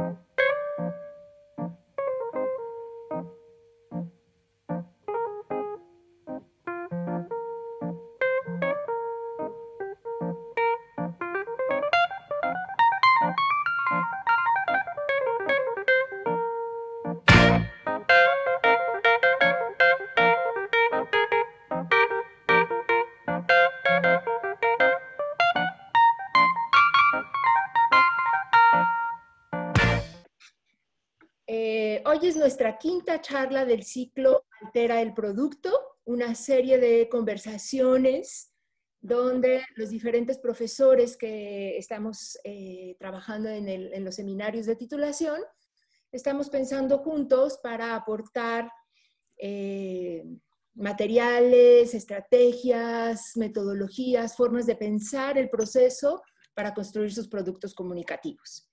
Thank you. nuestra quinta charla del ciclo Altera el Producto, una serie de conversaciones donde los diferentes profesores que estamos eh, trabajando en, los seminarios de titulación, estamos pensando juntos para aportar eh, materiales, estrategias, metodologías, formas de pensar el proceso para construir sus productos comunicativos.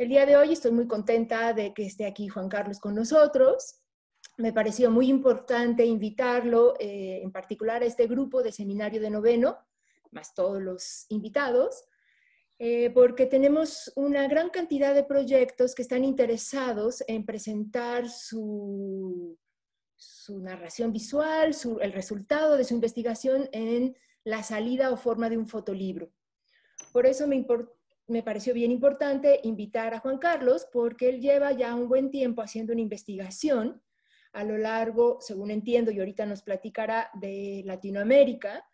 El día de hoy estoy muy contenta de que esté aquí Juan Carlos con nosotros. Me pareció muy importante invitarlo, eh, en particular a este grupo de seminario de noveno, más todos los invitados, eh, porque tenemos una gran cantidad de proyectos que están interesados en presentar su, narración visual, el resultado de su investigación en la salida o forma de un fotolibro. Por eso me, importa me pareció bien importante invitar a Juan Carlos porque él lleva ya un buen tiempo haciendo una investigación a lo largo, según entiendo, y ahorita nos platicará de Latinoamérica,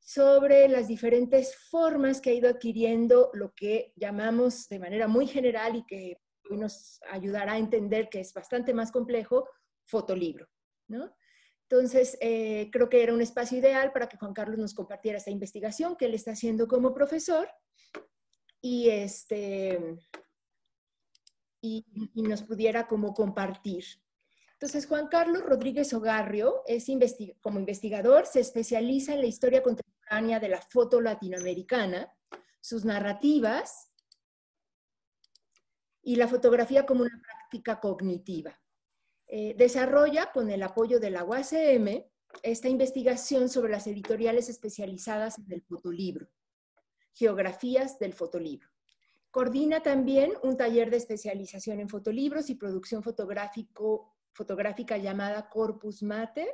sobre las diferentes formas que ha ido adquiriendo lo que llamamos de manera muy general y que hoy nos ayudará a entender que es bastante más complejo, fotolibro, Entonces, eh, creo que era un espacio ideal para que Juan Carlos nos compartiera esta investigación que él está haciendo como profesor y, este, y, nos pudiera como compartir. Entonces, Juan Carlos Rodríguez Ogarrio es como investigador, se especializa en la historia contemporánea de la foto latinoamericana, sus narrativas y la fotografía como una práctica cognitiva. Eh, desarrolla con el apoyo de la UACM esta investigación sobre las editoriales especializadas en el fotolibro. Geografías del Fotolibro. Coordina también un taller de especialización en fotolibros y producción fotográfico, fotográfica llamada Corpus Mater,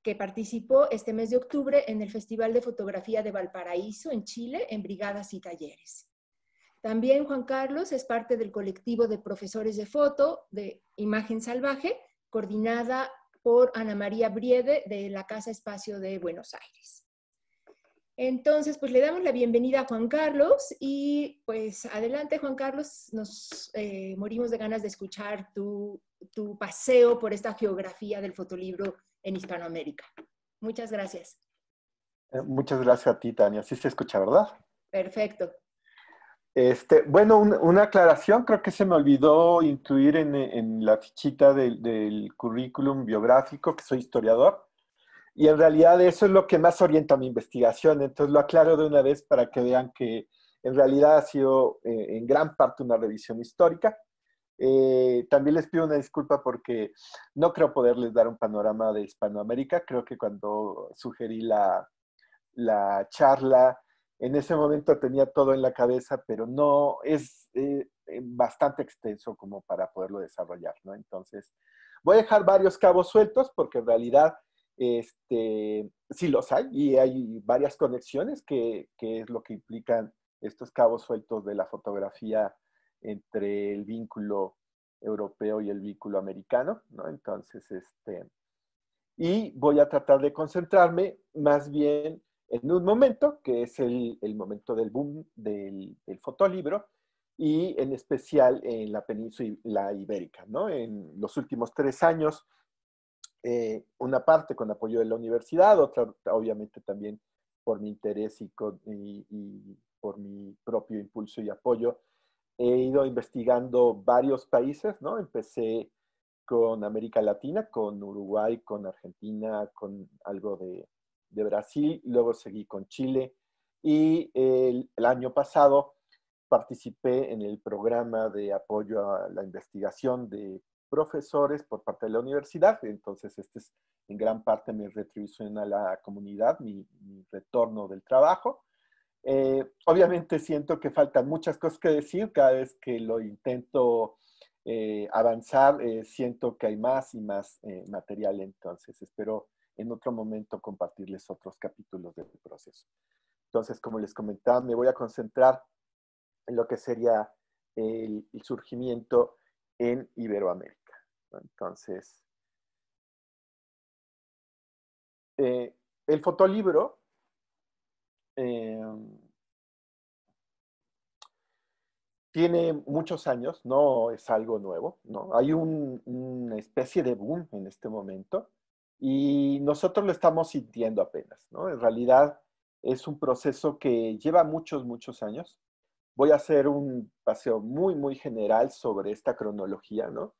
que participó este mes de octubre en el Festival de Fotografía de Valparaíso, en Chile, en brigadas y talleres. También Juan Carlos es parte del colectivo de profesores de foto de Imagen Salvaje, coordinada por Ana María Briede, de la Casa Espacio de Buenos Aires. Entonces, pues le damos la bienvenida a Juan Carlos y pues adelante Juan Carlos, nos eh, morimos de ganas de escuchar tu, paseo por esta geografía del fotolibro en Hispanoamérica. Muchas gracias. Eh, muchas gracias a ti, Tania. Sí se escucha, ¿verdad? Perfecto. Este, bueno, una aclaración, creo que se me olvidó incluir en, la fichita del currículum biográfico que soy historiador. Y en realidad eso es lo que más orienta mi investigación. Entonces lo aclaro de una vez para que vean que en realidad ha sido eh, en gran parte una revisión histórica. Eh, también les pido una disculpa porque no creo poderles dar un panorama de Hispanoamérica. Creo que cuando sugerí la, charla, en ese momento tenía todo en la cabeza, pero no es eh, bastante extenso como para poderlo desarrollar, ¿no? Entonces, voy a dejar varios cabos sueltos porque en realidad este, sí los hay y hay varias conexiones que, es lo que implican estos cabos sueltos de la fotografía entre el vínculo europeo y el vínculo americano, ¿no? Entonces, este, y voy a tratar de concentrarme más bien en un momento, que es el, momento del boom del, fotolibro, y en especial en la península ibérica, En los últimos tres años, eh, una parte con apoyo de la universidad, otra obviamente también por mi interés y, por mi propio impulso y apoyo. He ido investigando varios países, ¿no? Empecé con América Latina, con Uruguay, con Argentina, con algo de, Brasil, luego seguí con Chile y el, año pasado participé en el programa de apoyo a la investigación de profesores por parte de la universidad. Entonces, este es en gran parte mi retribución a la comunidad, mi, retorno del trabajo. Eh, obviamente siento que faltan muchas cosas que decir. Cada vez que lo intento eh, avanzar, eh, siento que hay más y más material. Entonces, espero en otro momento compartirles otros capítulos del proceso. Entonces, como les comentaba, me voy a concentrar en lo que sería el surgimiento en Iberoamérica. Entonces, eh, el fotolibro eh, tiene muchos años, no es algo nuevo, ¿no? Hay una especie de boom en este momento y nosotros lo estamos sintiendo apenas, ¿no? En realidad es un proceso que lleva muchos, muchos años. Voy a hacer un paseo muy, muy general sobre esta cronología, ¿no?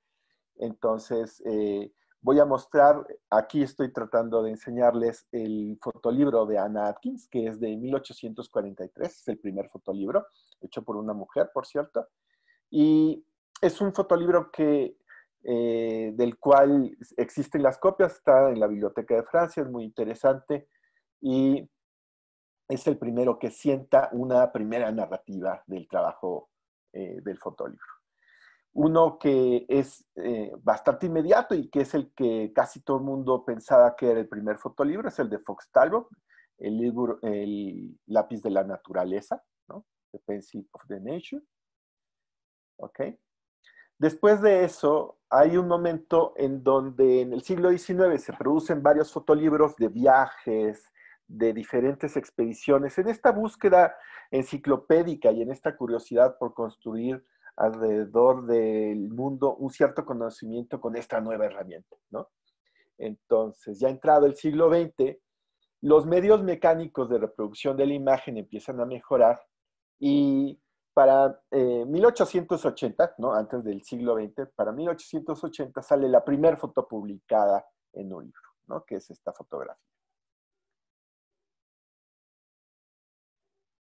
Entonces, eh, voy a mostrar, aquí estoy tratando de enseñarles el fotolibro de Anna Atkins, que es de 1843, es el primer fotolibro, hecho por una mujer, por cierto. Y es un fotolibro que, eh, del cual existen las copias, está en la Biblioteca de Francia, es muy interesante y es el primero que sienta una primera narrativa del trabajo eh, del fotolibro. Uno que es eh, bastante inmediato y que es el que casi todo el mundo pensaba que era el primer fotolibro, es el de Fox Talbot, el libro El lápiz de la naturaleza, ¿no? The Pencil of the Nature. ¿Ok? Después de eso, hay un momento en donde en el siglo XIX se producen varios fotolibros de viajes, de diferentes expediciones. En esta búsqueda enciclopédica y en esta curiosidad por construir alrededor del mundo un cierto conocimiento con esta nueva herramienta, ¿no? Entonces, ya entrado el siglo XX, los medios mecánicos de reproducción de la imagen empiezan a mejorar y para 1880, eh, ¿no? antes del siglo XX, para 1880 sale la primera foto publicada en un libro, ¿no? que es esta fotografía.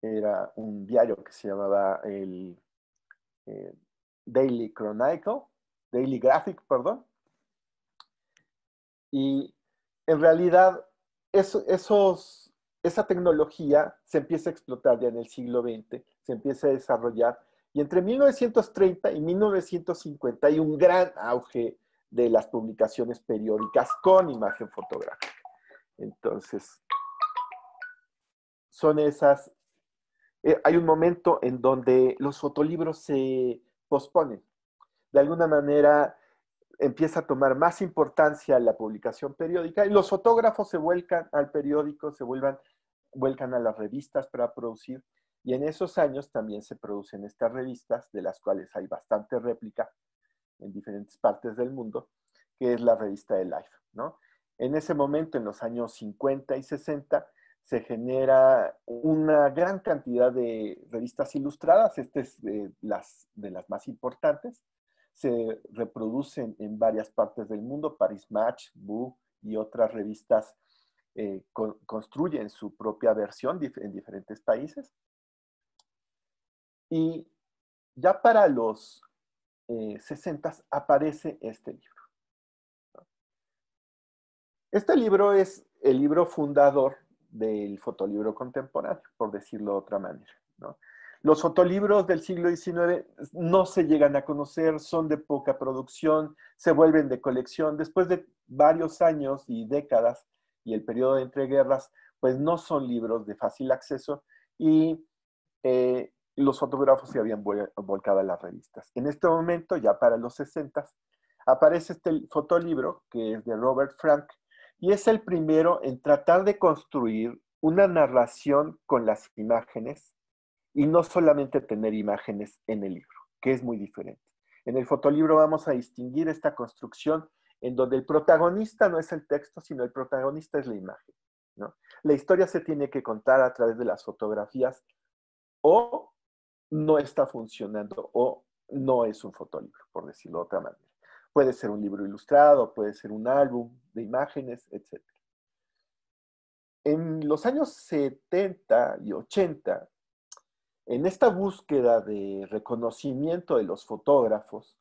Era un diario que se llamaba el eh, Daily Chronicle, Daily Graphic, perdón. Y en realidad eso, esa tecnología se empieza a explotar ya en el siglo XX, se empieza a desarrollar. Y entre 1930 y 1950 hay un gran auge de las publicaciones periódicas con imagen fotográfica. Entonces, son esas eh, hay un momento en donde los fotolibros se posponen. De alguna manera empieza a tomar más importancia la publicación periódica y los fotógrafos se vuelcan al periódico, se vuelvan, vuelcan a las revistas para producir. Y en esos años también se producen estas revistas, de las cuales hay bastante réplica en diferentes partes del mundo, que es la revista de Life. En ese momento, en los años 50 y 60, se genera una gran cantidad de revistas ilustradas, esta es de las, de las más importantes, se reproducen en varias partes del mundo, Paris Match, Boo y otras revistas eh, construyen su propia versión en diferentes países. Y ya para los eh, 60 aparece este libro. Este libro es el libro fundador del fotolibro contemporáneo, por decirlo de otra manera. Los fotolibros del siglo XIX no se llegan a conocer, son de poca producción, se vuelven de colección. Después de varios años y décadas y el periodo de entreguerras, pues no son libros de fácil acceso y eh, los fotógrafos se habían volcado a las revistas. En este momento, ya para los 60, aparece este fotolibro que es de Robert Frank, y es el primero en tratar de construir una narración con las imágenes y no solamente tener imágenes en el libro, que es muy diferente. En el fotolibro vamos a distinguir esta construcción en donde el protagonista no es el texto, sino el protagonista es la imagen. La historia se tiene que contar a través de las fotografías o no está funcionando o no es un fotolibro, por decirlo de otra manera. Puede ser un libro ilustrado, puede ser un álbum de imágenes, etc. En los años 70 y 80, en esta búsqueda de reconocimiento de los fotógrafos,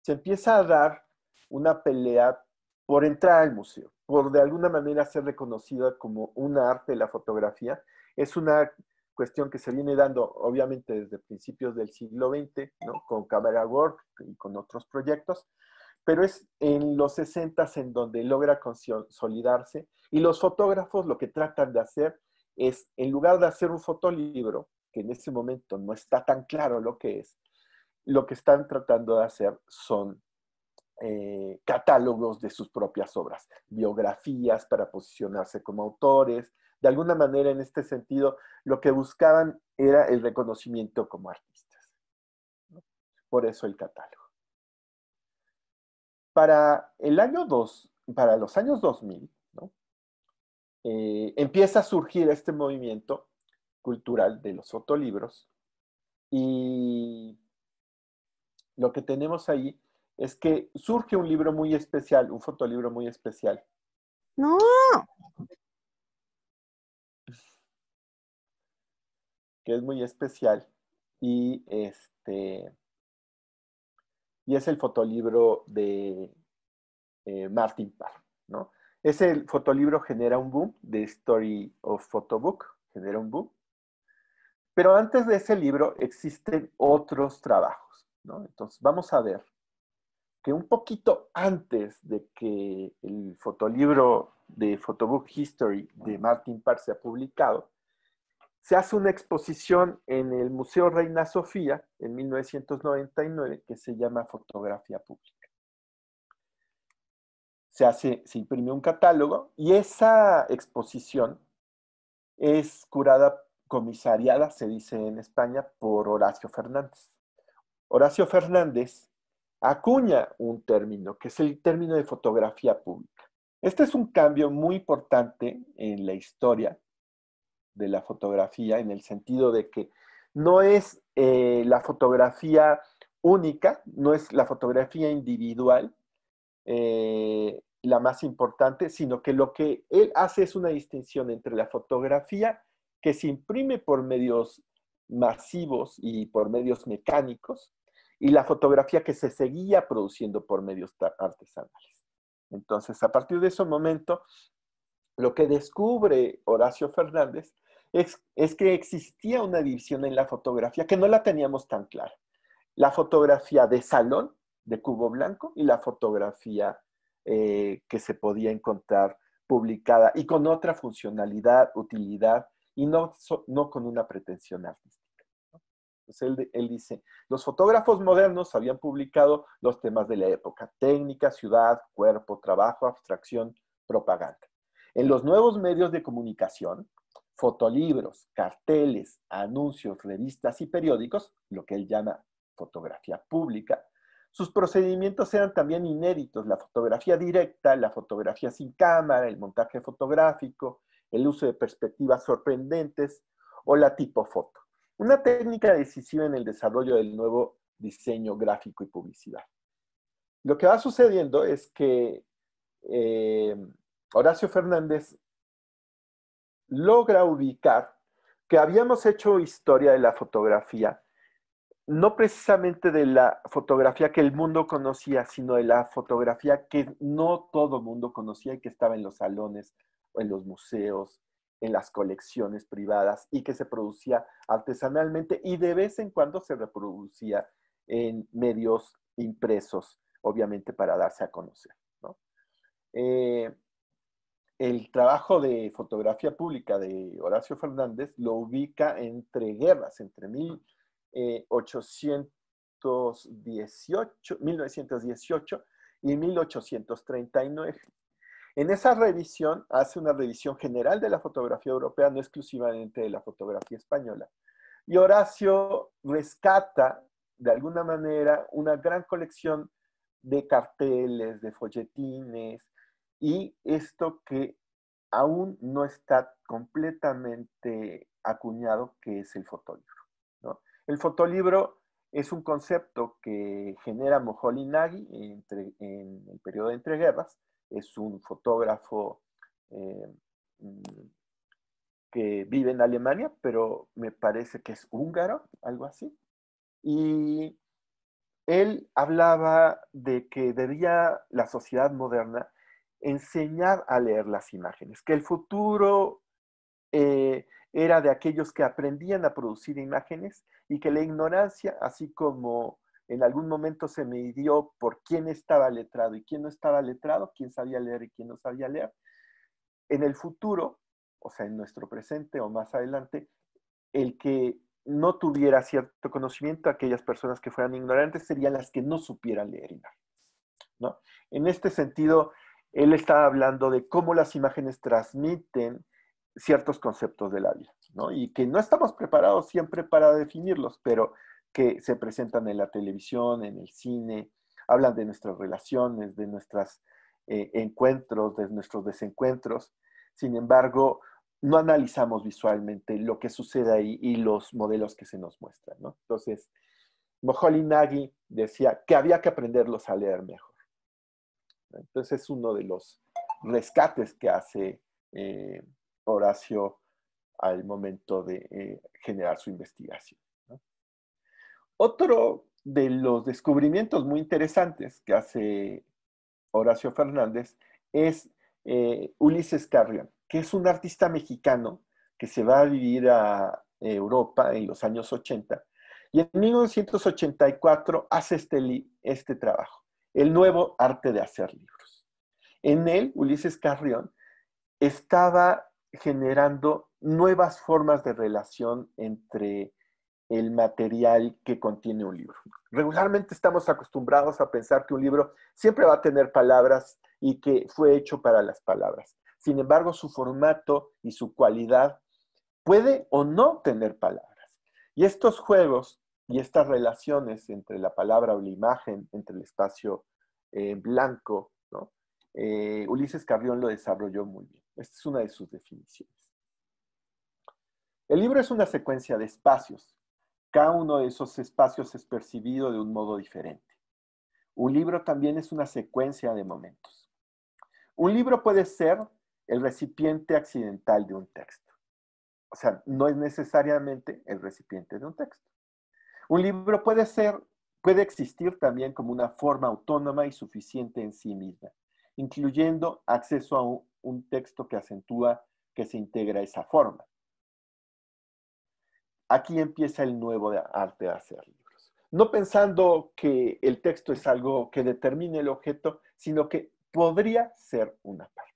se empieza a dar una pelea por entrar al museo, por de alguna manera ser reconocida como un arte de la fotografía. Es una cuestión que se viene dando obviamente desde principios del siglo XX, con Camera Work y con otros proyectos, pero es en los 60 en donde logra consolidarse y los fotógrafos lo que tratan de hacer es, en lugar de hacer un fotolibro, que en ese momento no está tan claro lo que es, lo que están tratando de hacer son eh, catálogos de sus propias obras, biografías para posicionarse como autores. De alguna manera, en este sentido, lo que buscaban era el reconocimiento como artistas. Por eso el catálogo para el año 2, para los años 2000, ¿no? Eh, empieza a surgir este movimiento cultural de los fotolibros y lo que tenemos ahí es que surge un libro muy especial, un fotolibro muy especial. No. Que es muy especial y este y es el fotolibro de eh, Martin Parr, ¿no? Ese fotolibro genera un boom, de Story of Photobook, genera un boom. Pero antes de ese libro existen otros trabajos, Entonces vamos a ver que un poquito antes de que el fotolibro de Photobook History de Martin Parr sea publicado, se hace una exposición en el Museo Reina Sofía en 1999 que se llama Fotografía Pública. Se, hace, se imprimió un catálogo y esa exposición es curada, comisariada, se dice en España, por Horacio Fernández. Horacio Fernández acuña un término, que es el término de fotografía pública. Este es un cambio muy importante en la historia de la fotografía en el sentido de que no es eh, la fotografía única, no es la fotografía individual eh, la más importante, sino que lo que él hace es una distinción entre la fotografía que se imprime por medios masivos y por medios mecánicos y la fotografía que se seguía produciendo por medios artesanales. Entonces, a partir de ese momento, lo que descubre Horacio Fernández es, que existía una división en la fotografía que no la teníamos tan clara. La fotografía de salón, de cubo blanco, y la fotografía eh, que se podía encontrar publicada y con otra funcionalidad, utilidad, y no, con una pretensión artística. Entonces él, dice, los fotógrafos modernos habían publicado los temas de la época, técnica, ciudad, cuerpo, trabajo, abstracción, propaganda. En los nuevos medios de comunicación, fotolibros, carteles, anuncios, revistas y periódicos, lo que él llama fotografía pública, sus procedimientos eran también inéditos, la fotografía directa, la fotografía sin cámara, el montaje fotográfico, el uso de perspectivas sorprendentes o la tipo foto. Una técnica decisiva en el desarrollo del nuevo diseño gráfico y publicidad. Lo que va sucediendo es que eh, Horacio Fernández logra ubicar que habíamos hecho historia de la fotografía, no precisamente de la fotografía que el mundo conocía, sino de la fotografía que no todo mundo conocía y que estaba en los salones, en los museos, en las colecciones privadas y que se producía artesanalmente y de vez en cuando se reproducía en medios impresos, obviamente para darse a conocer. Eh, el trabajo de fotografía pública de Horacio Fernández lo ubica entre guerras, entre 1818, 1918 eh, y 1839. En esa revisión hace una revisión general de la fotografía europea, no exclusivamente de la fotografía española. Y Horacio rescata, de alguna manera, una gran colección de carteles, de folletines, y esto que aún no está completamente acuñado, que es el fotolibro. El fotolibro es un concepto que genera Moholy Nagy entre, en el periodo de entreguerras. Es un fotógrafo eh, mm, que vive en Alemania, pero me parece que es húngaro, algo así. Y él hablaba de que debía la sociedad moderna enseñar a leer las imágenes, que el futuro eh, era de aquellos que aprendían a producir imágenes y que la ignorancia, así como en algún momento se midió por quién estaba letrado y quién no estaba letrado, quién sabía leer y quién no sabía leer, en el futuro, o sea, en nuestro presente o más adelante, el que no tuviera cierto conocimiento, aquellas personas que fueran ignorantes serían las que no supieran leer imágenes. ¿no? En este sentido, él está hablando de cómo las imágenes transmiten ciertos conceptos de la vida, ¿no? Y que no estamos preparados siempre para definirlos, pero que se presentan en la televisión, en el cine, hablan de nuestras relaciones, de nuestros eh, encuentros, de nuestros desencuentros. Sin embargo, no analizamos visualmente lo que sucede ahí y los modelos que se nos muestran, ¿no? Entonces, Moholy Nagy decía que había que aprenderlos a leer mejor. Entonces es uno de los rescates que hace eh, Horacio al momento de eh, generar su investigación. Otro de los descubrimientos muy interesantes que hace Horacio Fernández es eh, Ulises Carrión, que es un artista mexicano que se va a vivir a Europa en los años 80 y en 1984 hace este, este trabajo el nuevo arte de hacer libros. En él, Ulises Carrión estaba generando nuevas formas de relación entre el material que contiene un libro. Regularmente estamos acostumbrados a pensar que un libro siempre va a tener palabras y que fue hecho para las palabras. Sin embargo, su formato y su cualidad puede o no tener palabras. Y estos juegos y estas relaciones entre la palabra o la imagen, entre el espacio eh, blanco, eh, Ulises Carrión lo desarrolló muy bien. Esta es una de sus definiciones. El libro es una secuencia de espacios. Cada uno de esos espacios es percibido de un modo diferente. Un libro también es una secuencia de momentos. Un libro puede ser el recipiente accidental de un texto. O sea, no es necesariamente el recipiente de un texto. Un libro puede ser, puede existir también como una forma autónoma y suficiente en sí misma, incluyendo acceso a un, texto que acentúa, que se integra esa forma. Aquí empieza el nuevo arte de hacer libros. No pensando que el texto es algo que determine el objeto, sino que podría ser una parte.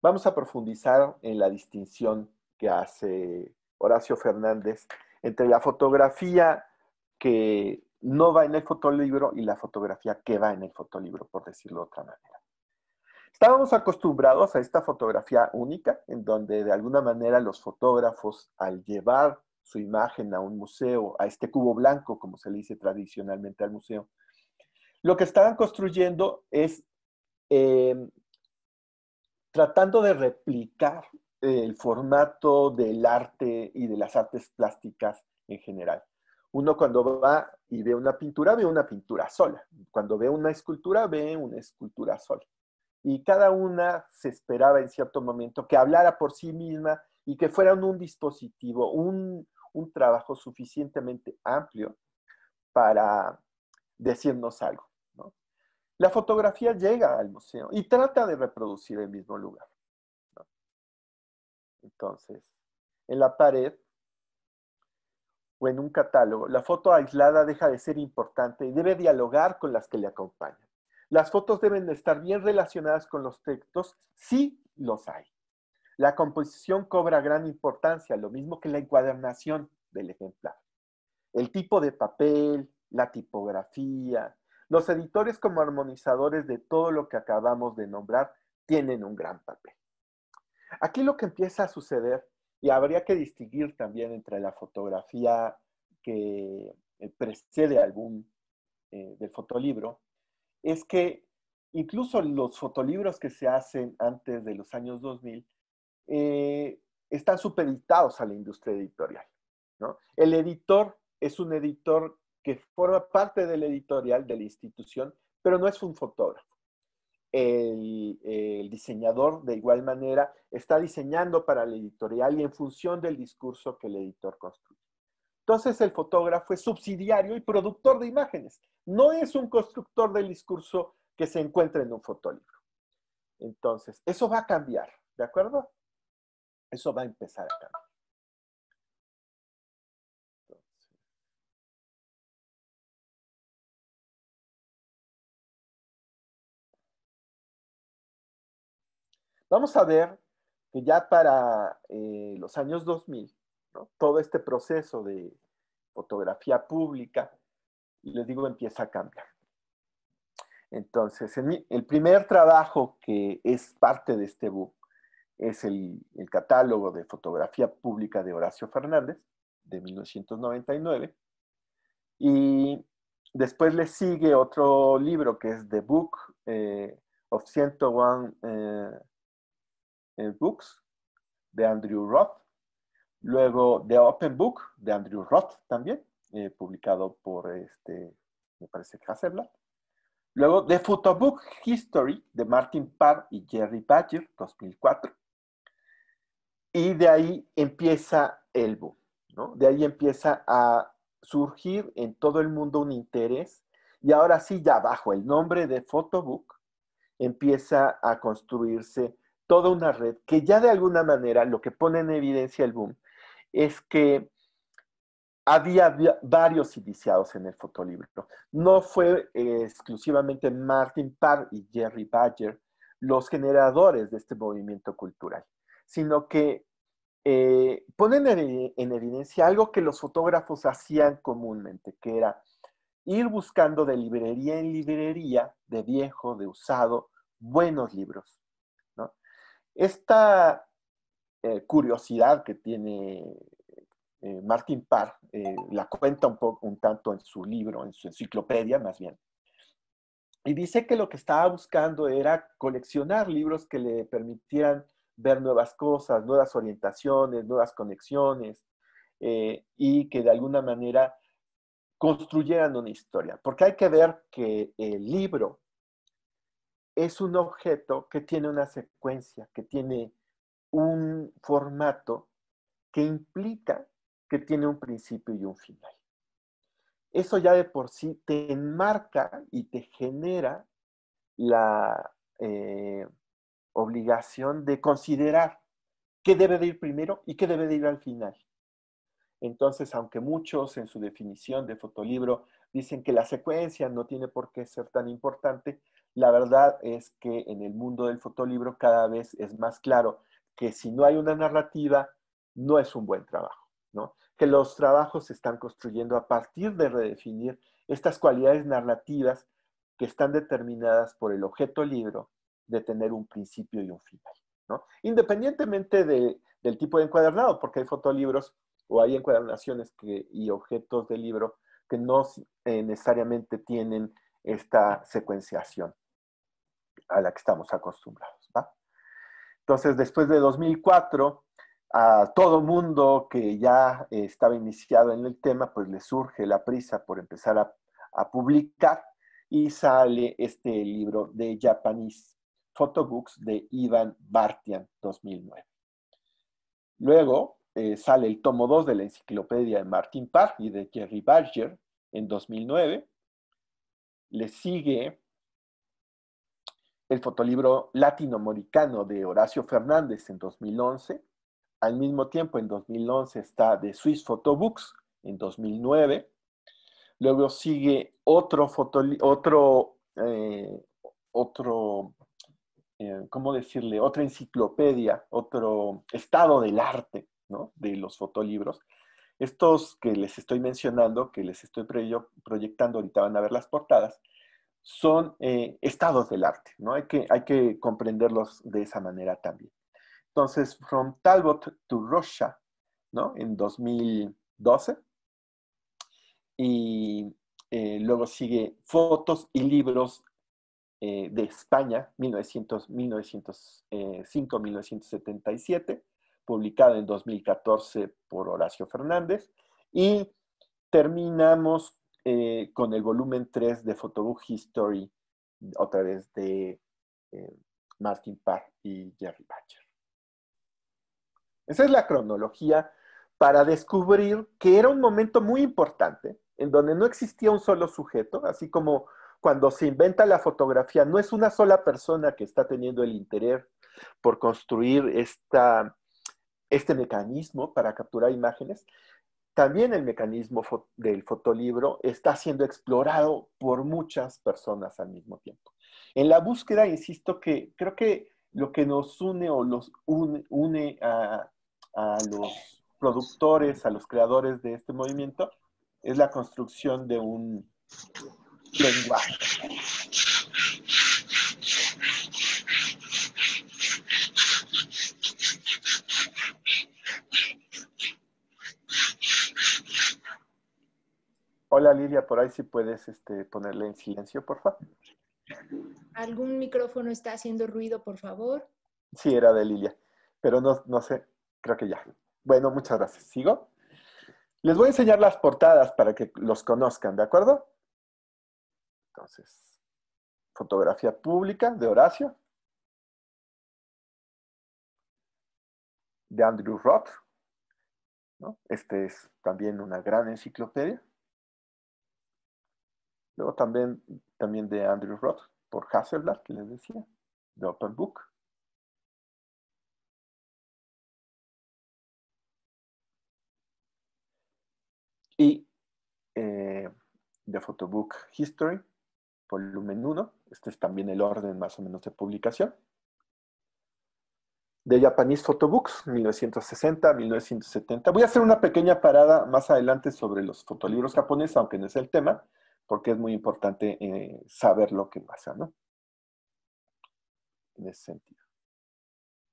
Vamos a profundizar en la distinción que hace Horacio Fernández entre la fotografía que no va en el fotolibro y la fotografía que va en el fotolibro, por decirlo de otra manera. Estábamos acostumbrados a esta fotografía única, en donde de alguna manera los fotógrafos, al llevar su imagen a un museo, a este cubo blanco, como se le dice tradicionalmente al museo, lo que estaban construyendo es eh, tratando de replicar el formato del arte y de las artes plásticas en general. Uno cuando va y ve una pintura, ve una pintura sola. Cuando ve una escultura, ve una escultura sola. Y cada una se esperaba en cierto momento que hablara por sí misma y que fuera un dispositivo, un, trabajo suficientemente amplio para decirnos algo. La fotografía llega al museo y trata de reproducir el mismo lugar entonces, en la pared o en un catálogo, la foto aislada deja de ser importante y debe dialogar con las que le acompañan. Las fotos deben estar bien relacionadas con los textos, si los hay. La composición cobra gran importancia, lo mismo que la encuadernación del ejemplar. El tipo de papel, la tipografía, los editores como armonizadores de todo lo que acabamos de nombrar tienen un gran papel. Aquí lo que empieza a suceder, y habría que distinguir también entre la fotografía que eh, precede al eh, del fotolibro, es que incluso los fotolibros que se hacen antes de los años 2000 eh, están supeditados a la industria editorial. El editor es un editor que forma parte del editorial de la institución, pero no es un fotógrafo el, diseñador de igual manera está diseñando para la editorial y en función del discurso que el editor construye. Entonces el fotógrafo es subsidiario y productor de imágenes. No es un constructor del discurso que se encuentra en un fotolibro. Entonces, eso va a cambiar, ¿de acuerdo? Eso va a empezar a cambiar. Vamos a ver que ya para eh, los años 2000, todo este proceso de fotografía pública, les digo, empieza a cambiar. Entonces, el primer trabajo que es parte de este book es el, catálogo de fotografía pública de Horacio Fernández, de 1999. Y después le sigue otro libro que es The Book eh, of 101 Books de Andrew Roth. Luego The Open Book de Andrew Roth también, eh, publicado por este, me parece que Hasselblad. Luego The Photobook History de Martin Parr y Jerry Badger, 2004. Y de ahí empieza el book, De ahí empieza a surgir en todo el mundo un interés. Y ahora sí, ya bajo el nombre de Photobook, empieza a construirse toda una red que ya de alguna manera lo que pone en evidencia el boom es que había varios iniciados en el fotolibro. No fue eh, exclusivamente Martin Parr y Jerry Badger los generadores de este movimiento cultural, sino que eh, ponen en evidencia algo que los fotógrafos hacían comúnmente, que era ir buscando de librería en librería, de viejo, de usado, buenos libros. Esta eh, curiosidad que tiene eh, Martin Parr eh, la cuenta un, poco, un tanto en su libro, en su enciclopedia más bien. Y dice que lo que estaba buscando era coleccionar libros que le permitieran ver nuevas cosas, nuevas orientaciones, nuevas conexiones, y que de alguna manera construyeran una historia. Porque hay que ver que el libro es un objeto que tiene una secuencia, que tiene un formato que implica que tiene un principio y un final. Eso ya de por sí te enmarca y te genera la eh, obligación de considerar qué debe de ir primero y qué debe de ir al final. Entonces, aunque muchos en su definición de fotolibro dicen que la secuencia no tiene por qué ser tan importante, la verdad es que en el mundo del fotolibro cada vez es más claro que si no hay una narrativa, no es un buen trabajo, ¿no? Que los trabajos se están construyendo a partir de redefinir estas cualidades narrativas que están determinadas por el objeto libro de tener un principio y un final, ¿no? Independientemente del tipo de encuadernado, porque hay fotolibros o hay encuadernaciones y objetos de libro que no eh, necesariamente tienen esta secuenciación a la que estamos acostumbrados. Entonces, después de 2004, a todo mundo que ya estaba iniciado en el tema, pues le surge la prisa por empezar a, publicar y sale este libro de Japanese Photobooks de Ivan Bartian, 2009. Luego eh, sale el tomo 2 de la enciclopedia de Martin Park y de Jerry Badger en 2009. Le sigue el fotolibro latinoamericano de Horacio Fernández en 2011. Al mismo tiempo, en 2011 está de Swiss Photobooks, en 2009. Luego sigue otro, otro, eh, otro eh, ¿cómo decirle? Otra enciclopedia, otro estado del arte, De los fotolibros. Estos que les estoy mencionando, que les estoy proyectando, ahorita van a ver las portadas, son eh, estados del arte, ¿no? Hay que, hay que comprenderlos de esa manera también. Entonces, From Talbot to Russia, ¿no? En 2012. Y eh, luego sigue Fotos y Libros eh, de España, 1905-1977, publicado en 2014 por Horacio Fernández. Y terminamos eh, con el volumen 3 de Photobook History, otra vez de eh, Martin Parr y Jerry Bacher. Esa es la cronología para descubrir que era un momento muy importante en donde no existía un solo sujeto, así como cuando se inventa la fotografía, no es una sola persona que está teniendo el interés por construir este mecanismo para capturar imágenes, también el mecanismo del fotolibro está siendo explorado por muchas personas al mismo tiempo. En la búsqueda, insisto que creo que lo que nos une o los une, a los productores, a los creadores de este movimiento, es la construcción de un lenguaje. Hola Lilia, por ahí si puedes este, ponerle en silencio, por favor. ¿Algún micrófono está haciendo ruido, por favor? Sí, era de Lilia, pero no, no sé, creo que ya. Bueno, muchas gracias. ¿Sigo? Les voy a enseñar las portadas para que los conozcan, ¿de acuerdo? Entonces, fotografía pública de Horacio, de Andrew Roth, ¿no? Este es también una gran enciclopedia. Luego también, también de Andrew Roth por Hasselblad, que les decía, de Open Book. Y eh, de Photobook History, volumen 1. Este es también el orden más o menos de publicación. De Japanese Photobooks, 1960-1970. Voy a hacer una pequeña parada más adelante sobre los fotolibros japoneses, aunque no es el tema porque es muy importante eh, saber lo que pasa, ¿no? En ese sentido.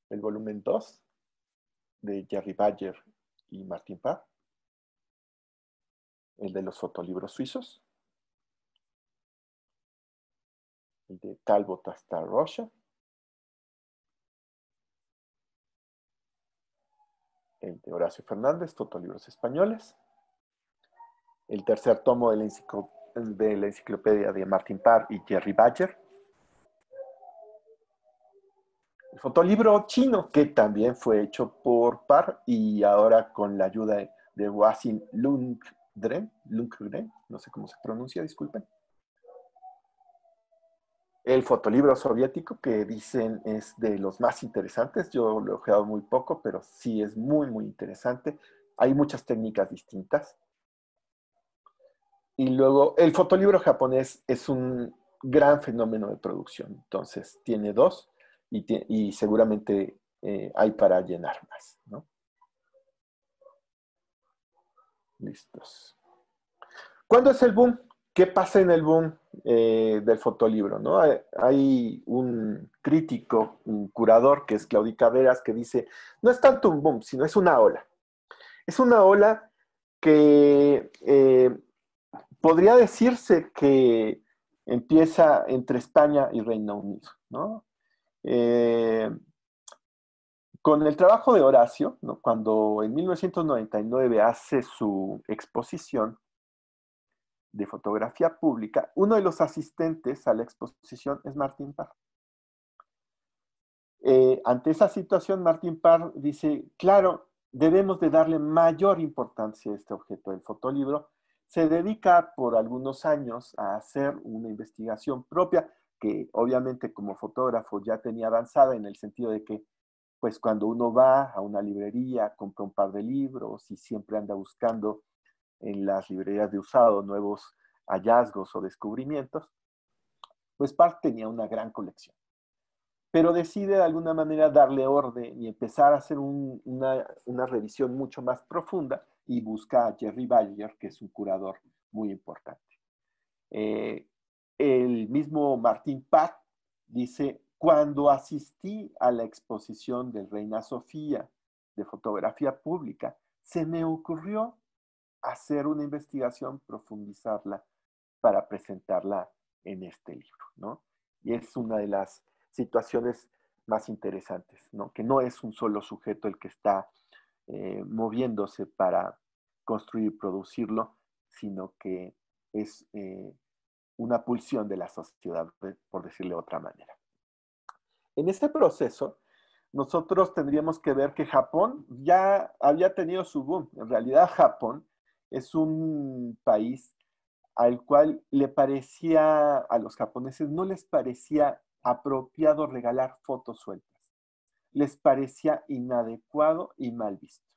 El volumen 2 de Jerry Bayer y Martin Pa, el de los fotolibros suizos, el de Talbot hasta Russia, el de Horacio Fernández, Fotolibros Españoles, el tercer tomo de la enciclopedia de la enciclopedia de Martin Parr y Jerry Badger. El fotolibro chino, que también fue hecho por Parr y ahora con la ayuda de Wasim Lundgren, Lundgren, no sé cómo se pronuncia, disculpen. El fotolibro soviético, que dicen es de los más interesantes, yo lo he ojeado muy poco, pero sí es muy, muy interesante. Hay muchas técnicas distintas. Y luego, el fotolibro japonés es un gran fenómeno de producción, entonces tiene dos y, seguramente eh, hay para llenar más. ¿no? Listos. ¿Cuándo es el boom? ¿Qué pasa en el boom eh, del fotolibro? ¿no? Hay, un crítico, un curador, que es Claudia Caveras, que dice, no es tanto un boom, sino es una ola. Es una ola que eh, podría decirse que empieza entre España y Reino Unido, ¿no? Eh, con el trabajo de Horacio, cuando en 1999 hace su exposición de fotografía pública, uno de los asistentes a la exposición es Martín Parr. Eh, ante esa situación, Martín Parr dice, claro, debemos de darle mayor importancia a este objeto, del fotolibro, se dedica por algunos años a hacer una investigación propia que obviamente como fotógrafo ya tenía avanzada en el sentido de que pues cuando uno va a una librería, compra un par de libros y siempre anda buscando en las librerías de usado nuevos hallazgos o descubrimientos, pues Park tenía una gran colección. Pero decide de alguna manera darle orden y empezar a hacer una, una revisión mucho más profunda y busca a Jerry Ballier, que es un curador muy importante. Eh, el mismo Martín Pack dice, cuando asistí a la exposición de Reina Sofía de fotografía pública, se me ocurrió hacer una investigación, profundizarla para presentarla en este libro, Y es una de las situaciones más interesantes, ¿no? Que no es un solo sujeto el que está eh, moviéndose para construir y producirlo, sino que es eh, una pulsión de la sociedad, por decirle de otra manera. En este proceso, nosotros tendríamos que ver que Japón ya había tenido su boom. En realidad, Japón es un país al cual le parecía, a los japoneses no les parecía apropiado regalar fotos sueltas les parecía inadecuado y mal visto.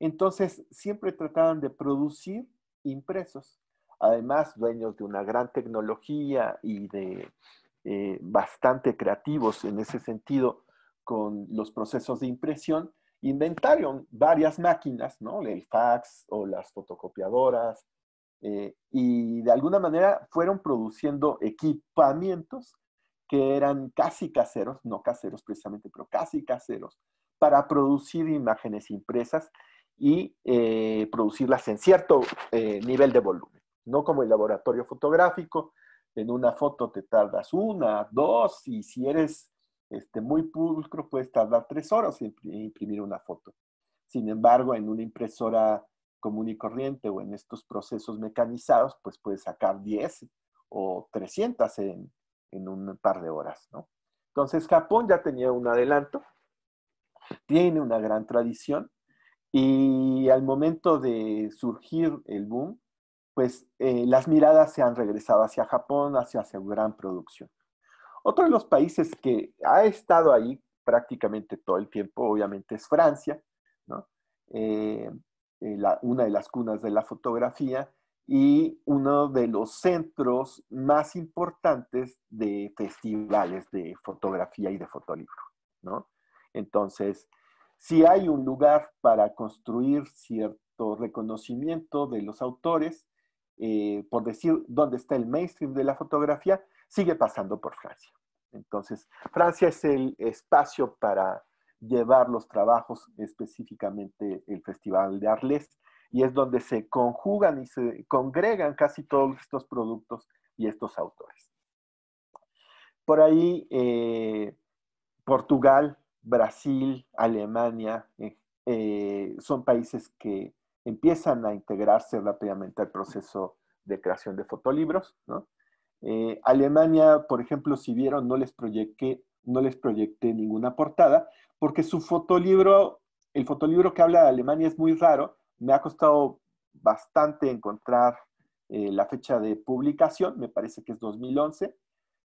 Entonces, siempre trataban de producir impresos, además dueños de una gran tecnología y de eh, bastante creativos en ese sentido con los procesos de impresión, inventaron varias máquinas, ¿no? El fax o las fotocopiadoras, eh, y de alguna manera fueron produciendo equipamientos que eran casi caseros, no caseros precisamente, pero casi caseros, para producir imágenes impresas y eh, producirlas en cierto eh, nivel de volumen, no como el laboratorio fotográfico, en una foto te tardas una, dos, y si eres este, muy pulcro puedes tardar tres horas en imprimir una foto. Sin embargo, en una impresora común y corriente o en estos procesos mecanizados, pues puedes sacar 10 o 300 en, en un par de horas, ¿no? Entonces Japón ya tenía un adelanto, tiene una gran tradición y al momento de surgir el boom, pues eh, las miradas se han regresado hacia Japón, hacia su gran producción. Otro de los países que ha estado ahí prácticamente todo el tiempo, obviamente, es Francia, ¿no? Eh, eh, una de las cunas de la fotografía, y uno de los centros más importantes de festivales de fotografía y de fotolibro, ¿no? Entonces, si hay un lugar para construir cierto reconocimiento de los autores, eh, por decir dónde está el mainstream de la fotografía, sigue pasando por Francia. Entonces, Francia es el espacio para llevar los trabajos, específicamente el Festival de Arles, y es donde se conjugan y se congregan casi todos estos productos y estos autores. Por ahí, eh, Portugal, Brasil, Alemania, eh, eh, son países que empiezan a integrarse rápidamente al proceso de creación de fotolibros. Alemania, por ejemplo, si vieron, no les no les proyecté ninguna portada, porque su fotolibro, el fotolibro que habla de Alemania es muy raro, me ha costado bastante encontrar eh, la fecha de publicación, me parece que es 2011,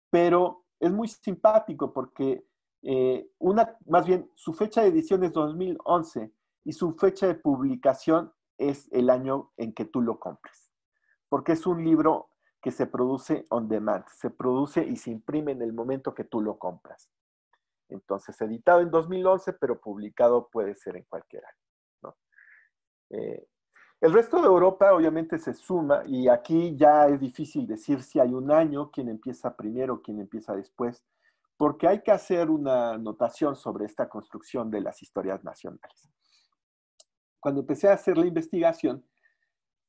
pero es muy simpático porque eh, una, más bien su fecha de edición es 2011 y su fecha de publicación es el año en que tú lo compres, porque es un libro que se produce on demand, se produce y se imprime en el momento que tú lo compras. Entonces, editado en 2011, pero publicado puede ser en cualquier año. Eh, el resto de Europa obviamente se suma y aquí ya es difícil decir si hay un año, quién empieza primero, quién empieza después, porque hay que hacer una notación sobre esta construcción de las historias nacionales. Cuando empecé a hacer la investigación,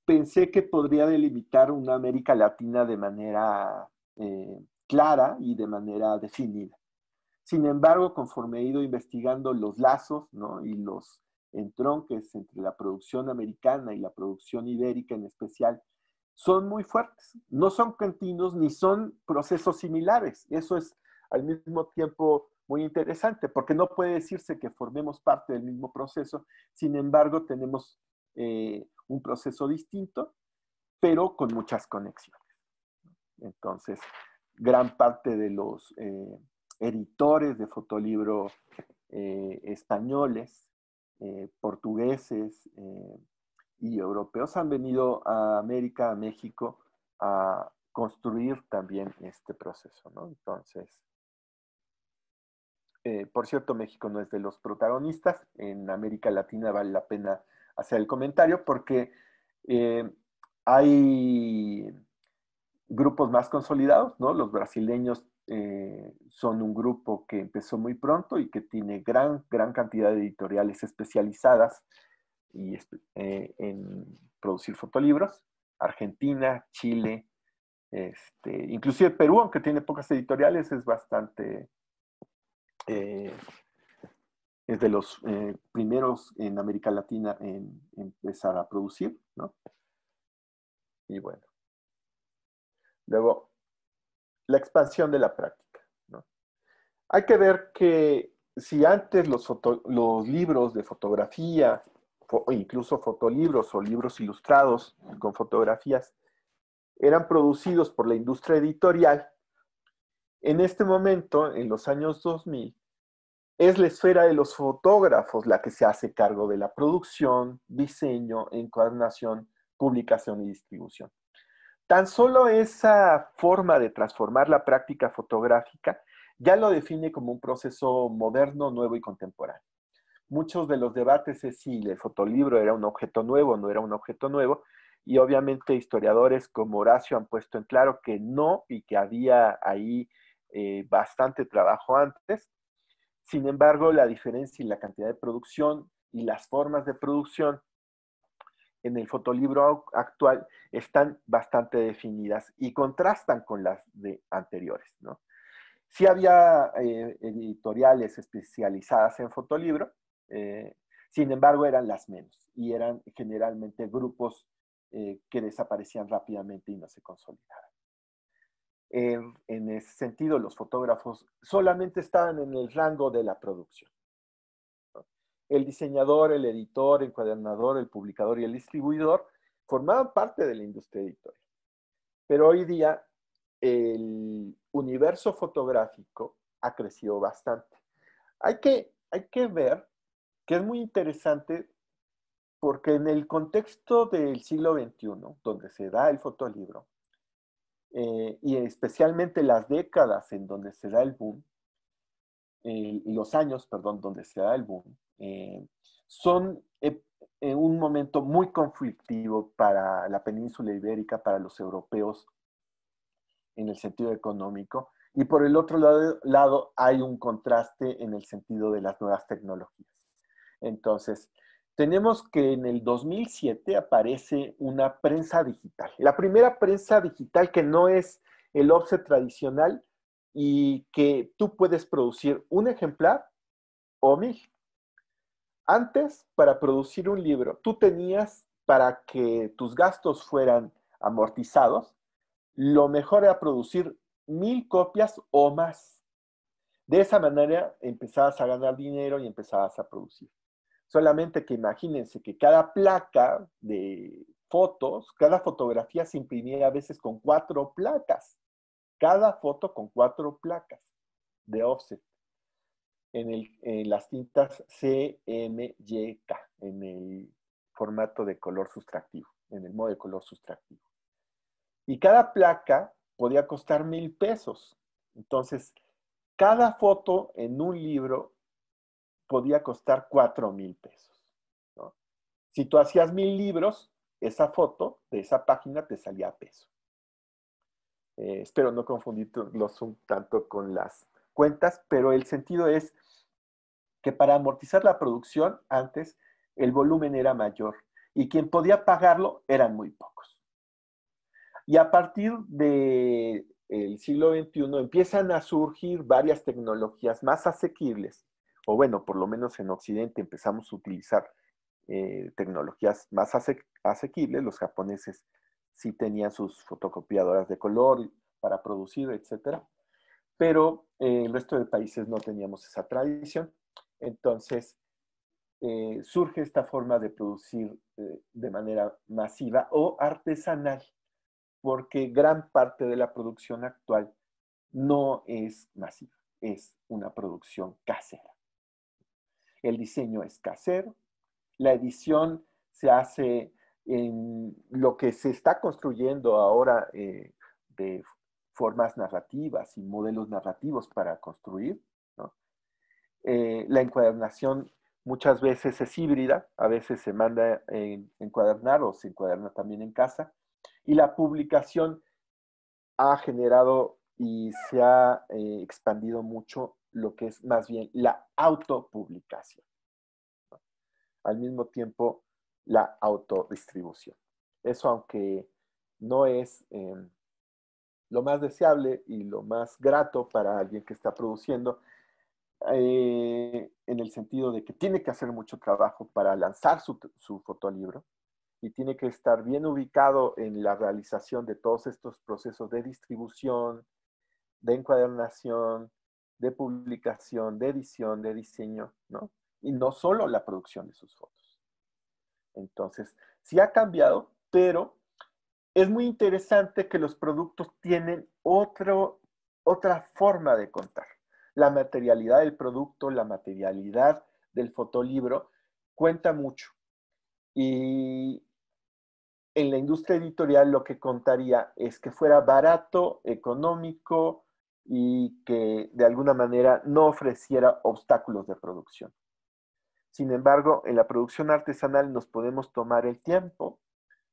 pensé que podría delimitar una América Latina de manera eh, clara y de manera definida. Sin embargo, conforme he ido investigando los lazos ¿no? y los entronques entre la producción americana y la producción ibérica en especial, son muy fuertes. No son continuos ni son procesos similares. Eso es al mismo tiempo muy interesante, porque no puede decirse que formemos parte del mismo proceso, sin embargo tenemos eh, un proceso distinto, pero con muchas conexiones. Entonces, gran parte de los eh, editores de fotolibro eh, españoles eh, portugueses eh, y europeos han venido a América, a México, a construir también este proceso, Entonces, eh, por cierto, México no es de los protagonistas. En América Latina vale la pena hacer el comentario porque hay grupos más consolidados, ¿no? Los brasileños eh, son un grupo que empezó muy pronto y que tiene gran, gran cantidad de editoriales especializadas y, eh, en producir fotolibros. Argentina, Chile, este, inclusive Perú, aunque tiene pocas editoriales, es bastante... Eh, es de los primeros en América Latina en, en empezar a producir, ¿no? Y bueno. Luego, la expansión de la práctica. Hay que ver que si antes los, libros de fotografía, o incluso fotolibros o libros ilustrados con fotografías, eran producidos por la industria editorial, en este momento, en los años 2000, es la esfera de los fotógrafos la que se hace cargo de la producción, diseño, encuadernación, publicación y distribución. Tan solo esa forma de transformar la práctica fotográfica ya lo define como un proceso moderno, nuevo y contemporáneo. Muchos de los debates es si el fotolibro era un objeto nuevo o no era un objeto nuevo, y obviamente historiadores como Horacio han puesto en claro que no y que había ahí eh, bastante trabajo antes. Sin embargo, la diferencia en la cantidad de producción y las formas de producción en el fotolibro actual están bastante definidas y contrastan con las de anteriores. ¿no? Sí había eh, editoriales especializadas en fotolibro, eh, sin embargo eran las menos y eran generalmente grupos eh, que desaparecían rápidamente y no se consolidaban. en ese sentido, los fotógrafos solamente estaban en el rango de la producción el diseñador, el editor, el encuadernador, el publicador y el distribuidor formaban parte de la industria editorial. Pero hoy día el universo fotográfico ha crecido bastante. Hay que, hay que ver que es muy interesante porque en el contexto del siglo XXI, donde se da el fotolibro, eh, y especialmente las décadas en donde se da el boom, y los años, perdón, donde se da el boom, eh, son eh, eh, un momento muy conflictivo para la península ibérica, para los europeos en el sentido económico, y por el otro lado, hay un contraste en el sentido de las nuevas tecnologías. Entonces, tenemos que en el 2007 aparece una prensa digital, la primera prensa digital que no es el offset tradicional y que tú puedes producir un ejemplar o antes, para producir un libro, tú tenías, para que tus gastos fueran amortizados, lo mejor era producir mil copias o más. De esa manera empezabas a ganar dinero y empezabas a producir. Solamente que imagínense que cada placa de fotos, cada fotografía se imprimía a veces con cuatro placas. Cada foto con cuatro placas de offset en, el, en eh, las tintas CMYK, en el formato de color sustractivo, en el modo de color sustractivo. Y cada placa podía costar mil pesos. Entonces, cada foto en un libro podía costar cuatro mil pesos. Si tú hacías mil libros, esa foto de esa página te salía a peso. Eh, espero no confundirlos un tanto con las cuentas, pero el sentido es que para amortizar la producción antes el volumen era mayor y quien podía pagarlo eran muy pocos. Y a partir del siglo XXI empiezan a surgir varias tecnologías más asequibles, o bueno, por lo menos en Occidente empezamos a utilizar eh, tecnologías más asequibles. Los japoneses sí tenían sus fotocopiadoras de color para producir, etcétera, Pero el eh, resto de países no teníamos esa tradición. Entonces, eh, surge esta forma de producir eh, de manera masiva o artesanal, porque gran parte de la producción actual no es masiva, es una producción casera. El diseño es casero, la edición se hace en lo que se está construyendo ahora de de formas narrativas y modelos narrativos para construir. Eh, la encuadernación muchas veces es híbrida, a veces se manda en, encuadernar o se encuaderna también en casa. Y la publicación ha generado y se ha eh, expandido mucho lo que es más bien la autopublicación. Al mismo tiempo, la autodistribución. Eso aunque no es... Em, lo más deseable y lo más grato para alguien que está produciendo, eh, en el sentido de que tiene que hacer mucho trabajo para lanzar su, su fotolibro y tiene que estar bien ubicado en la realización de todos estos procesos de distribución, de encuadernación, de publicación, de edición, de diseño, ¿no? Y no solo la producción de sus fotos. Entonces, sí ha cambiado, pero es muy interesante que los productos tienen otro, otra forma de contar. La materialidad del producto, la materialidad del fotolibro, cuenta mucho. Y en la industria editorial lo que contaría es que fuera barato, económico y que de alguna manera no ofreciera obstáculos de producción. Sin embargo, en la producción artesanal nos podemos tomar el tiempo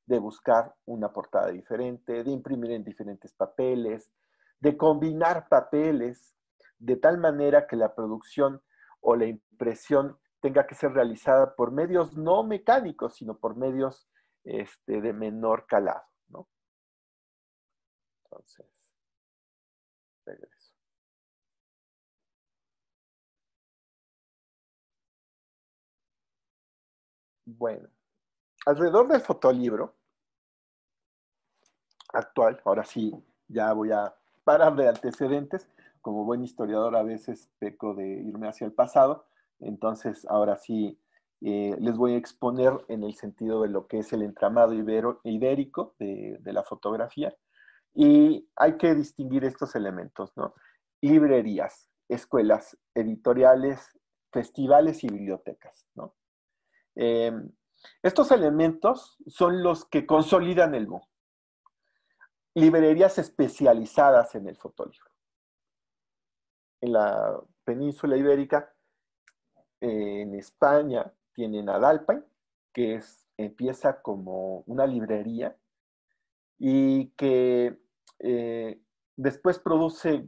de buscar una portada diferente, de imprimir en diferentes papeles, de combinar papeles de tal manera que la producción o la impresión tenga que ser realizada por medios no mecánicos, sino por medios este, de menor calado. Entonces, regreso. Bueno, alrededor del fotolibro actual, ahora sí, ya voy a parar de antecedentes, como buen historiador a veces peco de irme hacia el pasado, entonces ahora sí eh, les voy a exponer en el sentido de lo que es el entramado ibero, ibérico de, la fotografía, y hay que distinguir estos elementos, ¿no? Librerías, escuelas editoriales, festivales y bibliotecas, ¿no? Eh, estos elementos son los que consolidan el mundo librerías especializadas en el fotolibro. En la península ibérica, en España, tienen Adalpain, que empieza como una librería y que eh, después produce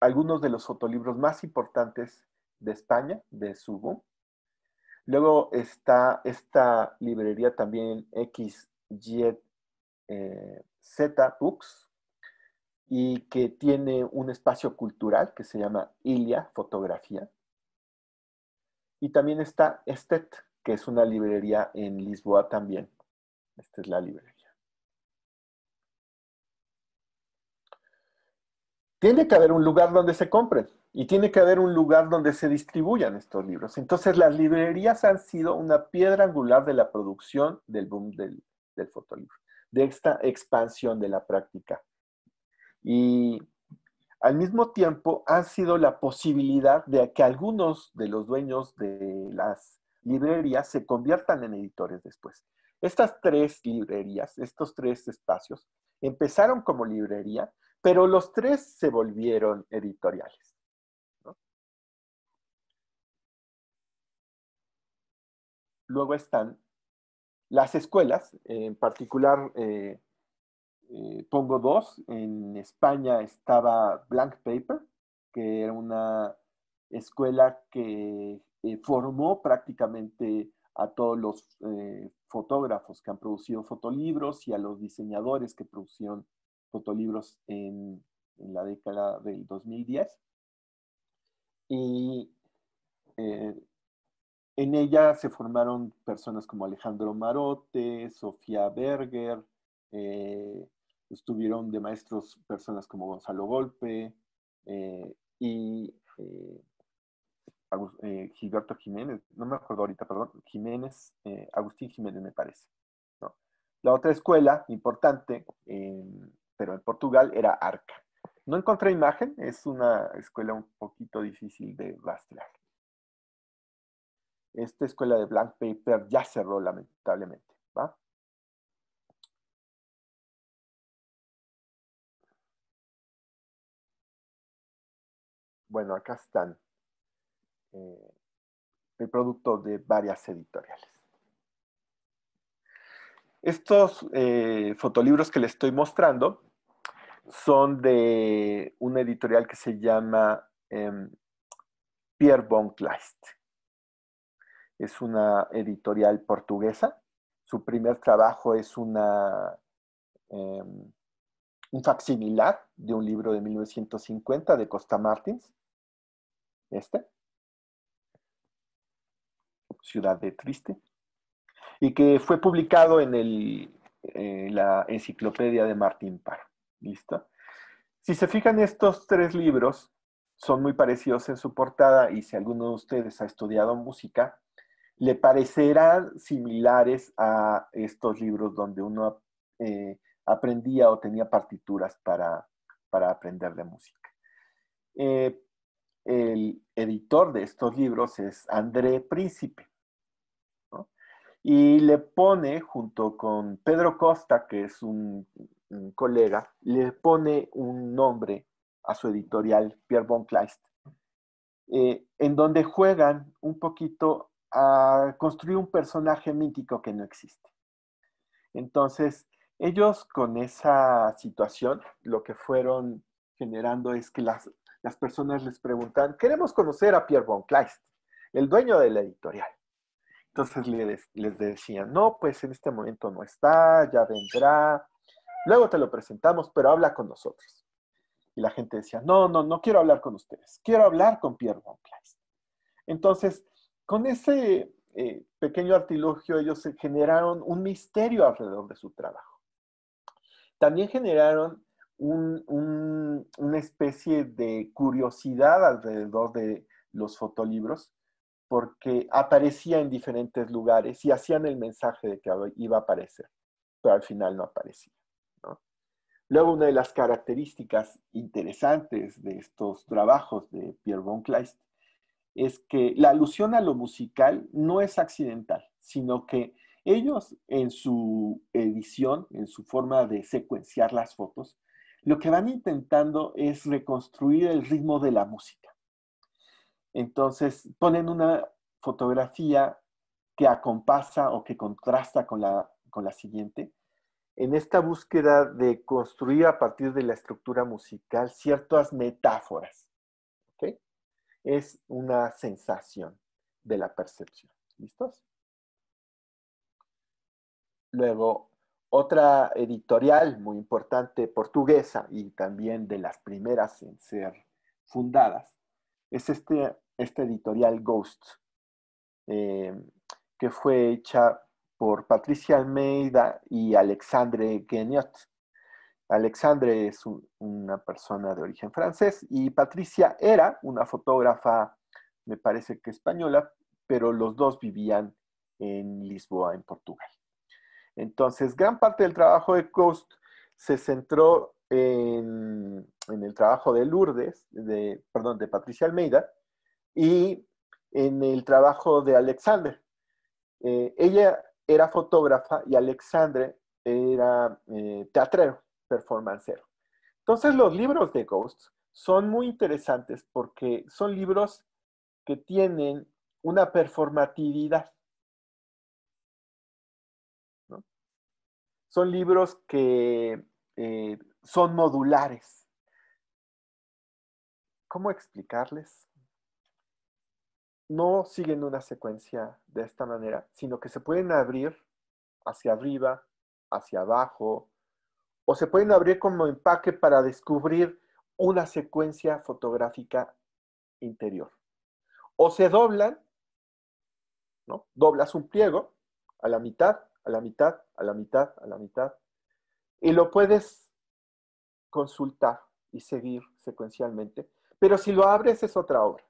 algunos de los fotolibros más importantes de España, de Subo. Luego está esta librería también XY eh, Z Books y que tiene un espacio cultural que se llama Ilia Fotografía. Y también está Estet, que es una librería en Lisboa también. Esta es la librería. Tiene que haber un lugar donde se compren y tiene que haber un lugar donde se distribuyan estos libros. Entonces las librerías han sido una piedra angular de la producción del boom del, del fotolibro de esta expansión de la práctica. Y al mismo tiempo ha sido la posibilidad de que algunos de los dueños de las librerías se conviertan en editores después. Estas tres librerías, estos tres espacios, empezaron como librería, pero los tres se volvieron editoriales. Luego están las escuelas, en particular, eh, eh, pongo dos. En España estaba Blank Paper, que era una escuela que eh, formó prácticamente a todos los fotógrafos que han producido fotolibros y a los diseñadores que producían fotolibros en, la década del 2010. Y en ella se formaron personas como Alejandro Marote, Sofía Berger, eh, estuvieron de maestros personas como Gonzalo Golpe eh, y eh, Gilberto Jiménez, no me acuerdo ahorita, perdón, Jiménez, Agustín Jiménez me parece. La otra escuela importante, em, pero en Portugal, era Arca. No encontré imagen, es una escuela un poquito difícil de rastrear. Esta escuela de blank Paper ya cerró lamentablemente, Bueno, acá están eh, el producto de varias editoriales. Estos eh, fotolibros que les estoy mostrando son de una editorial que se llama em, Pierre von es una editorial portuguesa. Su primer trabajo es una, em, un facsimilar de un libro de 1950 de Costa Martins, este, Ciudad de Triste, y que fue publicado en, el, eh, la enciclopedia de Martín Parr. ¿Listo? Si se fijan, estos tres libros son muy parecidos en su portada y si alguno de ustedes ha estudiado música, le parecerán similares a estos libros donde uno eh, aprendía o tenía partituras para, aprender de música. Eh, el editor de estos libros es André Príncipe. Y le pone, junto con Pedro Costa, que es un, colega, le pone un nombre a su editorial, Pierre von Kleist, eh, en donde juegan un poquito a construir un personaje mítico que no existe. Entonces, ellos con esa situación, lo que fueron generando es que las, personas les preguntan, queremos conocer a Pierre von Kleist, el dueño de la editorial. Entonces les, les decían, no, pues en este momento no está, ya vendrá, luego te lo presentamos, pero habla con nosotros. Y la gente decía, no, no, no quiero hablar con ustedes, quiero hablar con Pierre von Kleist. Entonces, con ese eh, pequeño artilugio ellos se generaron un misterio alrededor de su trabajo. También generaron una especie de curiosidad alrededor de los fotolibros porque aparecía en diferentes lugares y hacían el mensaje de que iba a aparecer, pero al final no aparecía. Luego, una de las características interesantes de estos trabajos de Pierre von Kleist es que la alusión a lo musical no es accidental, sino que ellos en su edición, en su forma de secuenciar las fotos, lo que van intentando es reconstruir el ritmo de la música. Entonces ponen una fotografía que acompasa o que contrasta con la, siguiente, en esta búsqueda de construir a partir de la estructura musical ciertas metáforas. ¿okay? es una sensación de la percepción. ¿Listos? Luego, otra editorial muy importante portuguesa y también de las primeras en ser fundadas es este, esta editorial Ghost, eh, que fue hecha por Patricia Almeida y Alexandre Geniot. Alexandre es una persona de origen francés y Patricia era una fotógrafa, me parece que española, pero los dos vivían en Lisboa, en Portugal. Entonces, gran parte del trabajo de Coast se centró en, el trabajo de Lourdes, de, perdón, de Patricia Almeida, y en el trabajo de Alexandre. Eh, ella era fotógrafa y Alexandre era eh, teatrero performancero. Entonces los libros de Ghost son muy interesantes porque son libros que tienen una performatividad. Son libros que eh, son modulares. ¿Cómo explicarles? No siguen una secuencia de esta manera, sino que se pueden abrir hacia arriba, hacia abajo, o se pueden abrir como empaque para descubrir una secuencia fotográfica interior. O se doblan, ¿no? Doblas un pliego a la mitad, a la mitad, a la mitad, a la mitad, y lo puedes consultar y seguir secuencialmente. Pero si lo abres es otra obra.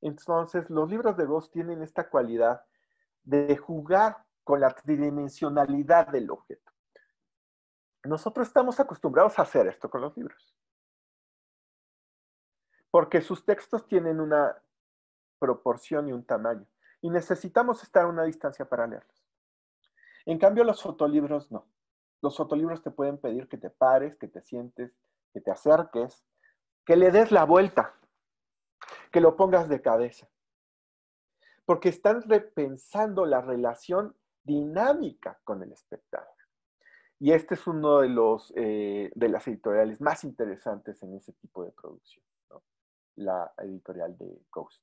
Entonces, los libros de voz tienen esta cualidad de jugar con la tridimensionalidad del objeto nosotros estamos acostumbrados a hacer esto con los libros. Porque sus textos tienen una proporción y un tamaño. Y necesitamos estar a una distancia para leerlos. En cambio, los fotolibros no. Los fotolibros te pueden pedir que te pares, que te sientes, que te acerques, que le des la vuelta, que lo pongas de cabeza. Porque están repensando la relación dinámica con el espectador. Y este es uno de, los, eh, de las editoriales más interesantes en ese tipo de producción, ¿no? la editorial de Ghost.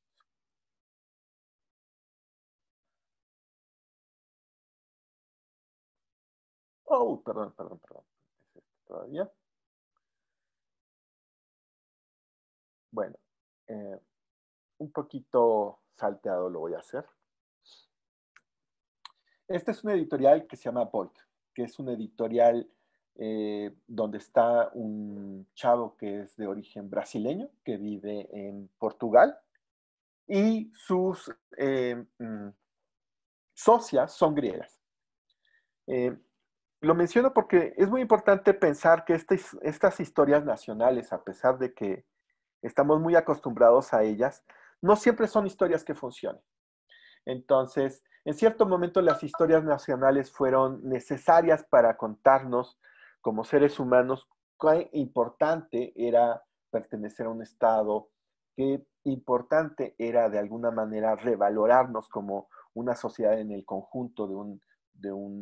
Oh, perdón, perdón, perdón. ¿Es este todavía? Bueno, eh, un poquito salteado lo voy a hacer. Este es una editorial que se llama Void que es una editorial eh, donde está un chavo que es de origen brasileño, que vive en Portugal, y sus eh, mm, socias son griegas. Eh, lo menciono porque es muy importante pensar que este, estas historias nacionales, a pesar de que estamos muy acostumbrados a ellas, no siempre son historias que funcionen. Entonces, en cierto momento las historias nacionales fueron necesarias para contarnos como seres humanos cuán importante era pertenecer a un Estado, qué importante era de alguna manera revalorarnos como una sociedad en el conjunto de un,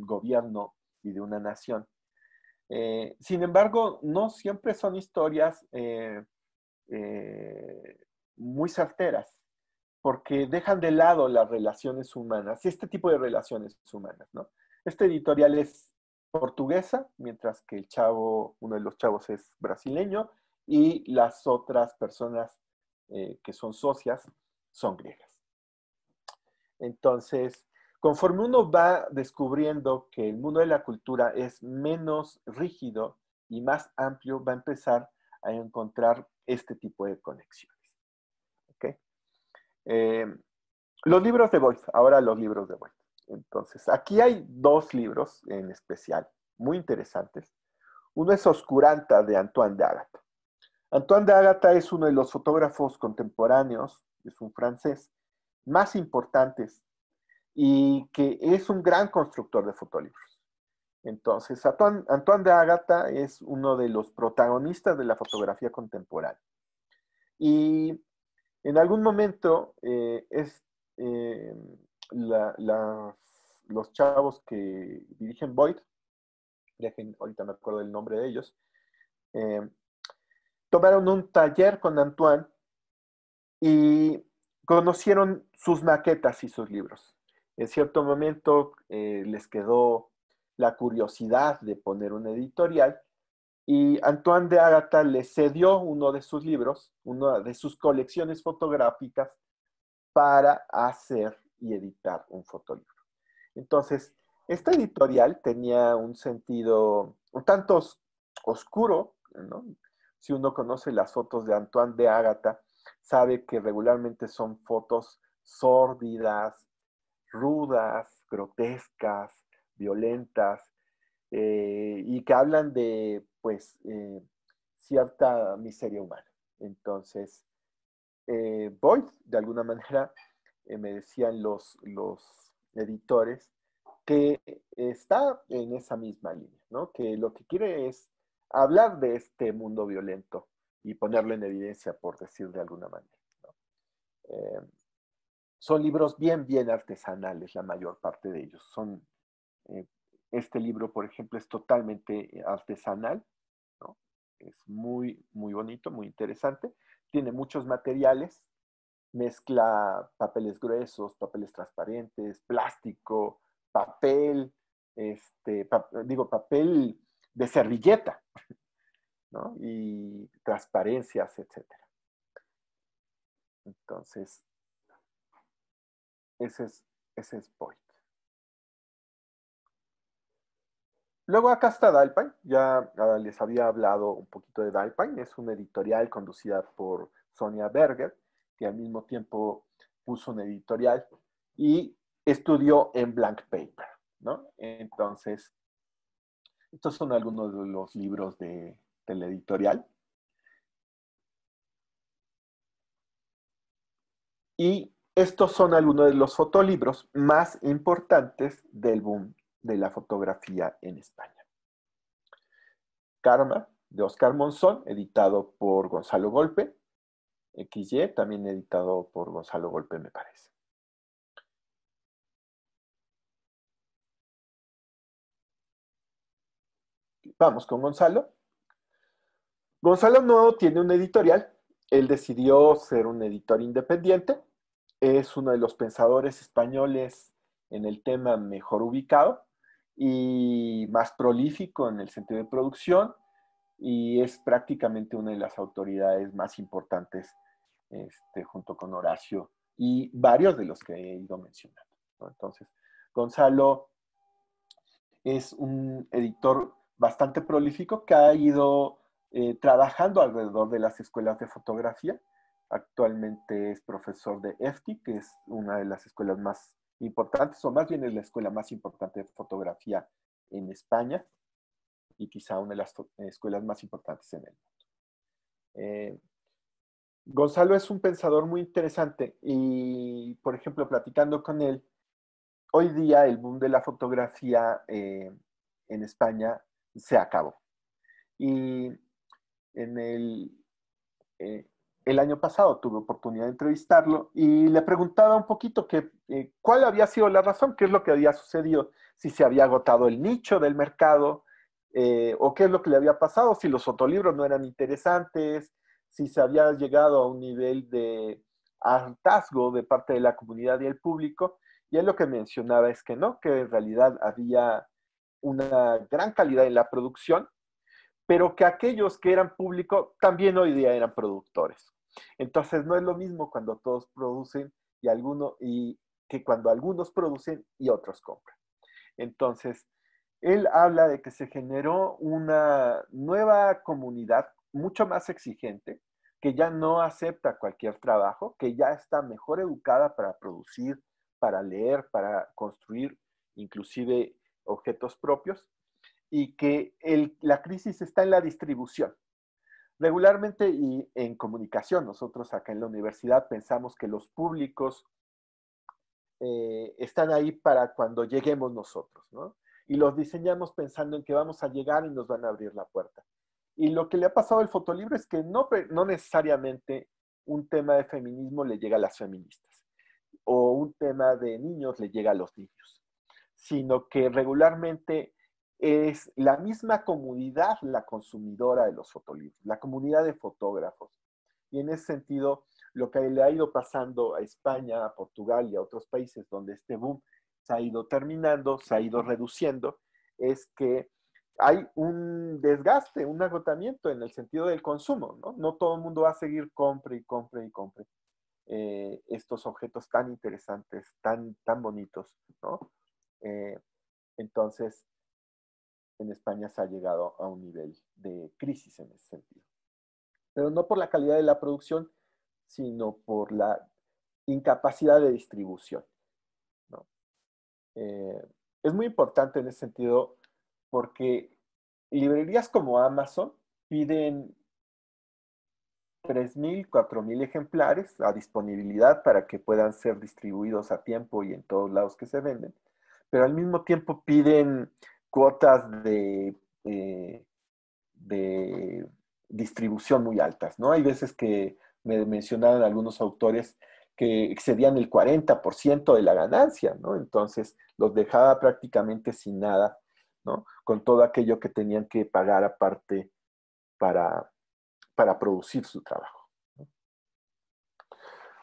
gobierno y de una nación. Eh, sin embargo, no siempre son historias eh, eh, muy certeras porque dejan de lado las relaciones humanas, este tipo de relaciones humanas, ¿no? Este editorial es portuguesa, mientras que el chavo, uno de los chavos es brasileño y las otras personas eh, que son socias son griegas. Entonces, conforme uno va descubriendo que el mundo de la cultura es menos rígido y más amplio, va a empezar a encontrar este tipo de conexiones. Eh, los libros de voice ahora los libros de vuelta Entonces, aquí hay dos libros en especial, muy interesantes. Uno es Oscuranta de Antoine de Agatha. Antoine de Agatha es uno de los fotógrafos contemporáneos, es un francés, más importantes y que es un gran constructor de fotolibros. Entonces, Antoine, Antoine de Agatha es uno de los protagonistas de la fotografía contemporánea. Y en algún momento eh, eh, los chavos que dirigen Void, ahorita me acuerdo el nombre de ellos, eh, tomaron un taller con Antoine y conocieron sus maquetas y sus libros. En cierto momento les quedó la curiosidad de poner una editorial y Antoine de Agatha le cedió uno de sus libros, una de sus colecciones fotográficas, para hacer y editar un fotolibro. Entonces, esta editorial tenía un sentido un tanto oscuro, ¿no? Si uno conoce las fotos de Antoine de Ágata, sabe que regularmente son fotos sórdidas, rudas, grotescas, violentas, eh, y que hablan de pues eh, cierta miseria humana. Entonces, eh, Boyd, de alguna manera, eh, me decían los, los editores, que está en esa misma línea, ¿no? que lo que quiere es hablar de este mundo violento y ponerlo en evidencia, por decir de alguna manera. son libros bien, bien artesanales, la mayor parte de ellos. Son, este libro, por ejemplo, es totalmente artesanal. Es muy, muy bonito, muy interesante. Tiene muchos materiales, mezcla papeles gruesos, papeles transparentes, plástico, papel, este, digo, papel de servilleta, Y transparencias, etc. Entonces, ese es, ese es Luego acá está Dalpine. ya les había hablado un poquito de Dalpine. es una editorial conducida por Sonia Berger, que al mismo tiempo puso una editorial y estudió en Blank Paper, ¿no? Entonces, estos son algunos de los libros de, de la editorial. Y estos son algunos de los fotolibros más importantes del boom de la fotografía en España. Karma, de Oscar Monzón, editado por Gonzalo Golpe. XY, también editado por Gonzalo Golpe, me parece. Vamos con Gonzalo. Gonzalo Nuevo tiene un editorial, él decidió ser un editor independiente, es uno de los pensadores españoles en el tema mejor ubicado y más prolífico en el sentido de producción y es prácticamente una de las autoridades más importantes este, junto con Horacio y varios de los que he ido mencionando. Entonces, Gonzalo es un editor bastante prolífico que ha ido eh, trabajando alrededor de las escuelas de fotografía. Actualmente es profesor de EFTI, que es una de las escuelas más importantes, o más bien es la escuela más importante de fotografía en España y quizá una de las escuelas más importantes en el mundo. Eh, Gonzalo es un pensador muy interesante y, por ejemplo, platicando con él, hoy día el boom de la fotografía eh, en España se acabó. Y en el, eh, el año pasado tuve oportunidad de entrevistarlo y le preguntaba un poquito que, eh, cuál había sido la razón, qué es lo que había sucedido, si se había agotado el nicho del mercado eh, o qué es lo que le había pasado, si los libros no eran interesantes, si se había llegado a un nivel de hartazgo de parte de la comunidad y el público. Y él lo que mencionaba es que no, que en realidad había una gran calidad en la producción, pero que aquellos que eran público también hoy día eran productores. Entonces no es lo mismo cuando todos producen y alguno y que cuando algunos producen y otros compran. Entonces, él habla de que se generó una nueva comunidad mucho más exigente, que ya no acepta cualquier trabajo, que ya está mejor educada para producir, para leer, para construir inclusive objetos propios y que la crisis está en la distribución. Regularmente y en comunicación, nosotros acá en la universidad pensamos que los públicos eh, están ahí para cuando lleguemos nosotros, ¿no? Y los diseñamos pensando en que vamos a llegar y nos van a abrir la puerta. Y lo que le ha pasado al fotolibro es que no, no necesariamente un tema de feminismo le llega a las feministas o un tema de niños le llega a los niños, sino que regularmente es la misma comunidad la consumidora de los fotolibros, la comunidad de fotógrafos. Y en ese sentido, lo que le ha ido pasando a España, a Portugal y a otros países donde este boom se ha ido terminando, se ha ido reduciendo, es que hay un desgaste, un agotamiento en el sentido del consumo, ¿no? todo el mundo va a seguir compre y compre y compre eh, estos objetos tan interesantes, tan, tan bonitos, ¿no? Eh, entonces, en España se ha llegado a un nivel de crisis en ese sentido. Pero no por la calidad de la producción, sino por la incapacidad de distribución. Eh, es muy importante en ese sentido porque librerías como Amazon piden 3.000, 4.000 ejemplares a disponibilidad para que puedan ser distribuidos a tiempo y en todos lados que se venden, pero al mismo tiempo piden cuotas de, eh, de distribución muy altas, ¿no? Hay veces que me mencionaban algunos autores que excedían el 40% de la ganancia, ¿no? Entonces los dejaba prácticamente sin nada, ¿no? Con todo aquello que tenían que pagar aparte para, para producir su trabajo.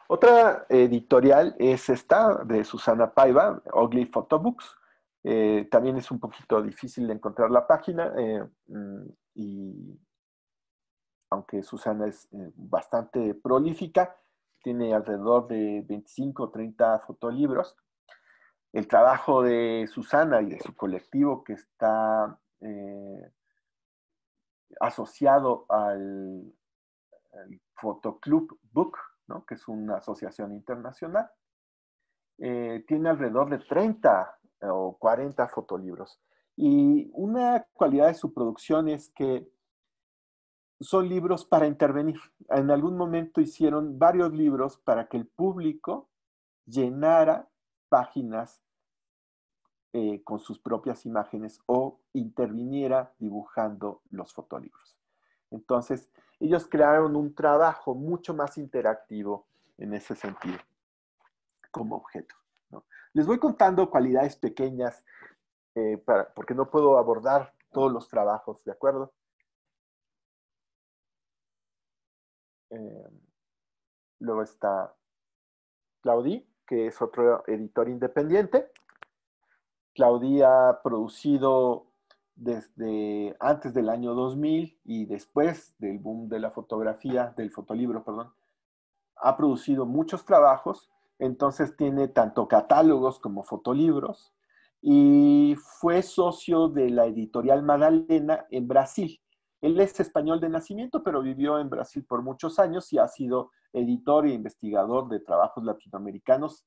Otra editorial es esta de Susana Paiva, Ugly Photobooks, eh, también es un poquito difícil de encontrar la página eh, mm, y aunque Susana es eh, bastante prolífica, tiene alrededor de 25 o 30 fotolibros. El trabajo de Susana y de su colectivo que está asociado al, Fotoclub Book, que es una asociación internacional, tiene alrededor de 30 o 40 fotolibros. Y una cualidad de su producción es que son libros para intervenir. En algún momento hicieron varios libros para que el público llenara páginas eh, con sus propias imágenes o interviniera dibujando los fotolibros. Entonces, ellos crearon un trabajo mucho más interactivo en ese sentido, como objeto. Les voy contando cualidades pequeñas eh, porque no puedo abordar todos los trabajos, ¿de acuerdo? Eh, luego está Claudí, que es otro editor independiente. Claudí ha producido desde antes del año 2000 y después del boom de la fotografía, del fotolibro, perdón, ha producido muchos trabajos entonces tiene tanto catálogos como fotolibros y fue socio de la editorial Magdalena en Brasil. Él es español de nacimiento, pero vivió en Brasil por muchos años y ha sido editor e investigador de trabajos latinoamericanos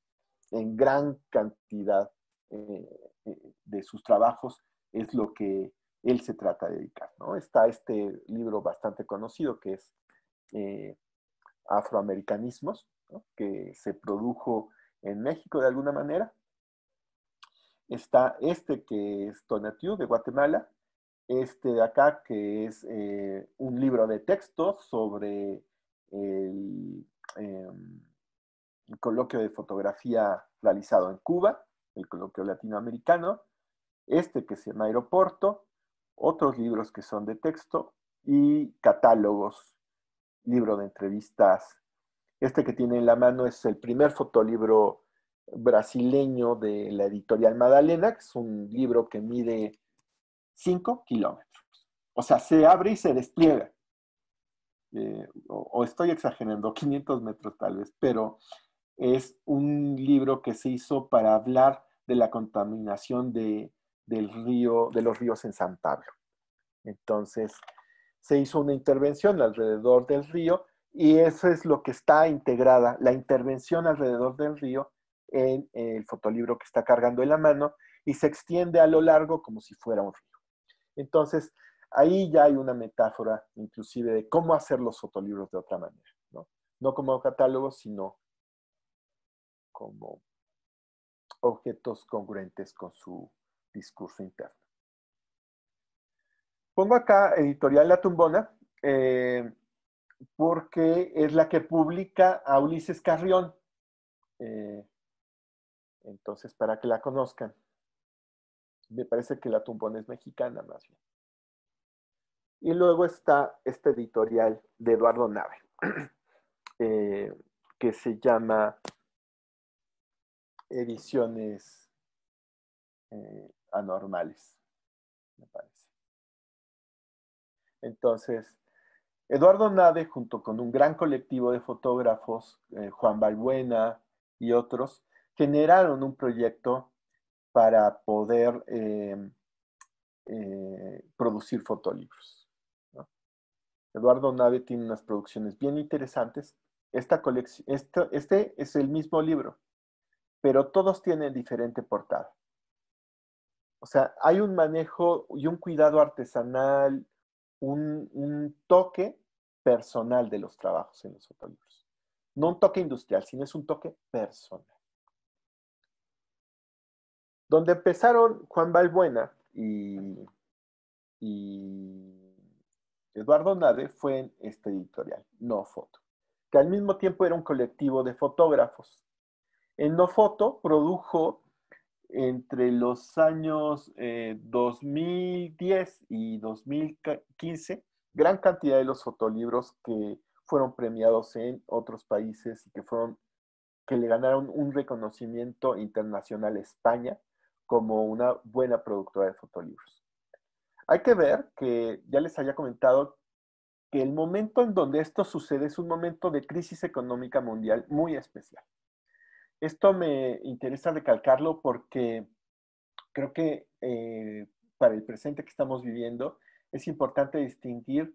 en gran cantidad eh, eh, de sus trabajos. Es lo que él se trata de dedicar. Está este libro bastante conocido que es eh, Afroamericanismos, que se produjo en México de alguna manera. Está este que es Tonatiu de Guatemala, este de acá que es eh, un libro de texto sobre el, em, el coloquio de fotografía realizado en Cuba, el coloquio latinoamericano, este que se llama Aeroporto, otros libros que son de texto y catálogos, libro de entrevistas este que tiene en la mano es el primer fotolibro brasileño de la editorial Madalena, que es un libro que mide 5 kilómetros. O sea, se abre y se despliega. Eh, o, estoy exagerando, 500 metros tal vez, pero es un libro que se hizo para hablar de la contaminación de, del río, de los ríos en San Entonces, se hizo una intervención alrededor del río y eso es lo que está integrada, la intervención alrededor del río en el fotolibro que está cargando en la mano y se extiende a lo largo como si fuera un río. Entonces, ahí ya hay una metáfora inclusive de cómo hacer los fotolibros de otra manera, ¿no? No como catálogos, sino como objetos congruentes con su discurso interno. Pongo acá Editorial La Tumbona. Eh, porque es la que publica a Ulises Carrión. Eh, entonces, para que la conozcan. Me parece que la Tumbón es mexicana más bien. Y luego está este editorial de Eduardo Nave, eh, que se llama Ediciones eh, Anormales, me parece. Entonces, Eduardo Nade, junto con un gran colectivo de fotógrafos, eh, Juan Balbuena y otros, generaron un proyecto para poder eh, eh, producir fotolibros. Eduardo Nave tiene unas producciones bien interesantes. Esta colección, este, este es el mismo libro, pero todos tienen diferente portada. O sea, hay un manejo y un cuidado artesanal un, toque personal de los trabajos en los fotolibros. No un toque industrial, sino es un toque personal. Donde empezaron Juan Valbuena y, Eduardo Nade fue en este editorial, No Foto, que al mismo tiempo era un colectivo de fotógrafos. En No Foto produjo entre los años 2010 eh, y 2015 gran cantidad de los fotolibros que fueron premiados en otros países y que fueron que le ganaron un reconocimiento internacional a España como una buena productora de fotolibros. Hay que ver que ya les había comentado que el momento en donde esto sucede es un momento de crisis económica mundial muy especial. Esto me interesa recalcarlo porque creo que eh, para el presente que estamos viviendo es importante distinguir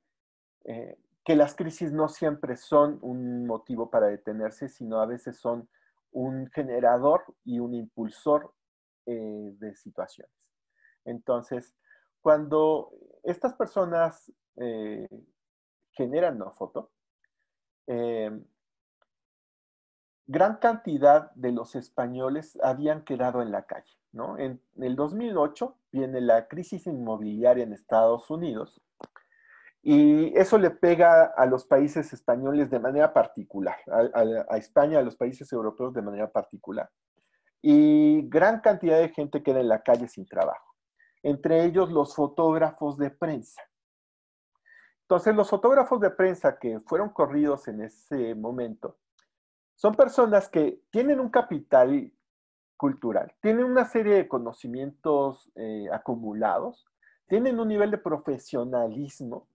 eh, que las crisis no siempre son un motivo para detenerse, sino a veces son un generador y un impulsor eh, de situaciones. Entonces, cuando estas personas generan una foto, gran cantidad de los españoles habían quedado en la calle. ¿no? En, el 2008 viene la crisis inmobiliaria en Estados Unidos y eso le pega a los países españoles de manera particular, a, España, a los países europeos de manera particular. Y gran cantidad de gente queda en la calle sin trabajo, entre ellos los fotógrafos de prensa. Entonces, los fotógrafos de prensa que fueron corridos en ese momento son personas que tienen un capital cultural, tienen una serie de conocimientos eh, acumulados, tienen un nivel de profesionalismo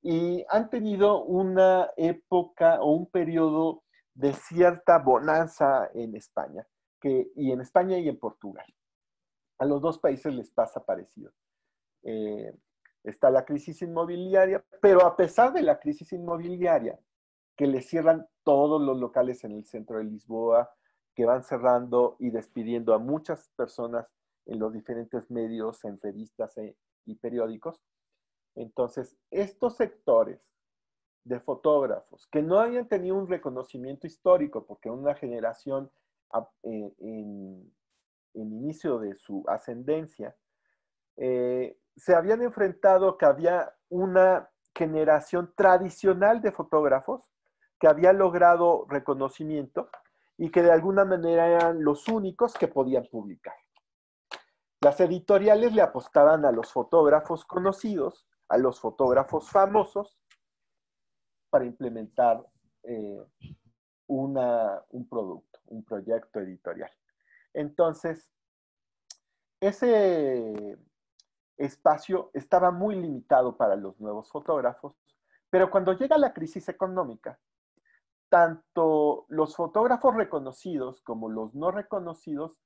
y han tenido una época o un periodo de cierta bonanza en España, que, y en España y en Portugal. A los dos países les pasa parecido. Eh, está la crisis inmobiliaria, pero a pesar de la crisis inmobiliaria, que le cierran todos los locales en el centro de Lisboa, que van cerrando y despidiendo a muchas personas en los diferentes medios, en revistas eh, y periódicos. Entonces, estos sectores de fotógrafos que no habían tenido un reconocimiento histórico, porque una generación ah, eh, en, inicio de su ascendencia, eh, se habían enfrentado que había una generación tradicional de fotógrafos que había logrado reconocimiento y que de alguna manera eran los únicos que podían publicar. Las editoriales le apostaban a los fotógrafos conocidos, a los fotógrafos famosos, para implementar eh, un producto, un proyecto editorial. Entonces, ese espacio estaba muy limitado para los nuevos fotógrafos, pero cuando llega la crisis económica, tanto los fotógrafos reconocidos como los no reconocidos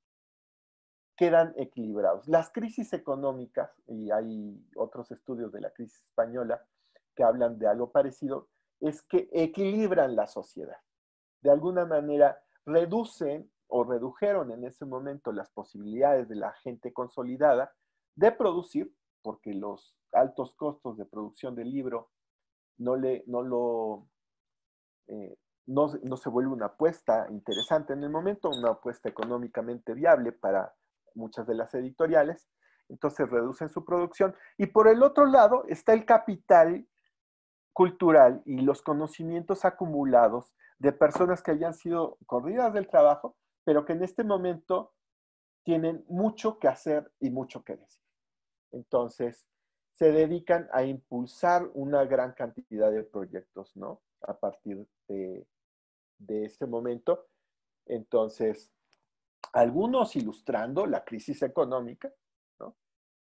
quedan equilibrados. Las crisis económicas, y hay otros estudios de la crisis española que hablan de algo parecido, es que equilibran la sociedad. De alguna manera reducen o redujeron en ese momento las posibilidades de la gente consolidada de producir, porque los altos costos de producción del libro no, le, no lo eh, no, se vuelve una apuesta interesante en el momento, una apuesta económicamente viable para muchas de las editoriales, entonces reducen su producción. Y por el otro lado está el capital cultural y los conocimientos acumulados de personas que hayan sido corridas del trabajo, pero que en este momento tienen mucho que hacer y mucho que decir. Entonces, se dedican a impulsar una gran cantidad de proyectos, ¿no? A partir de, de ese momento. Entonces, algunos ilustrando la crisis económica,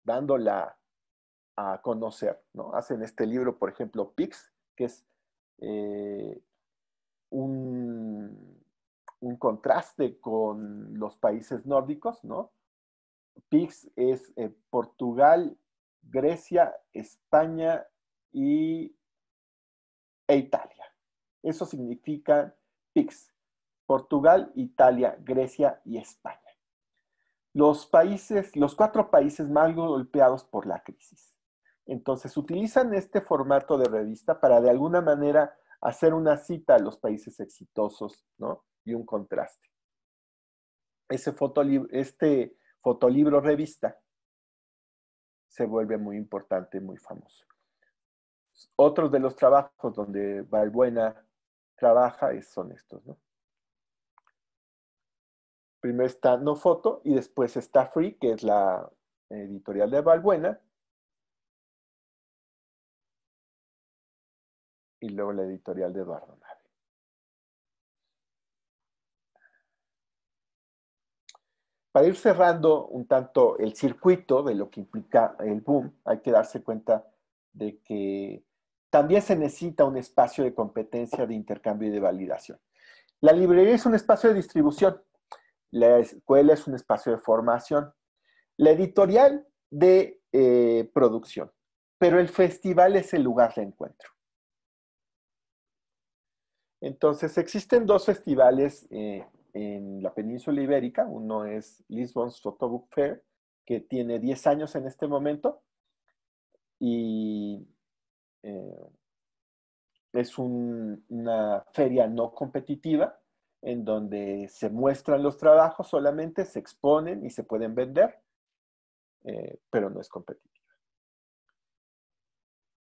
dándola a conocer. ¿no? Hacen este libro, por ejemplo, PIX, que es eh, un, contraste con los países nórdicos. ¿no? PIX es eh, Portugal, Grecia, España y, e Italia. Eso significa Portugal, Italia, Grecia y España. Los países, los cuatro países más golpeados por la crisis. Entonces, utilizan este formato de revista para de alguna manera hacer una cita a los países exitosos, Y un contraste. Ese este fotolibro revista se vuelve muy importante, muy famoso. Otros de los trabajos donde Valbuena trabaja son estos, ¿no? Primero está No Foto y después está Free, que es la editorial de Valbuena. Y luego la editorial de Eduardo Nave. Para ir cerrando un tanto el circuito de lo que implica el boom, hay que darse cuenta de que también se necesita un espacio de competencia, de intercambio y de validación. La librería es un espacio de distribución, la escuela es un espacio de formación, la editorial de eh, producción, pero el festival es el lugar de encuentro. Entonces, existen dos festivales eh, en la península ibérica. Uno es Lisbon's Photobook Fair, que tiene 10 años en este momento. Y eh, es una feria no competitiva en donde se muestran los trabajos solamente, se exponen y se pueden vender, eh, pero no es competitiva.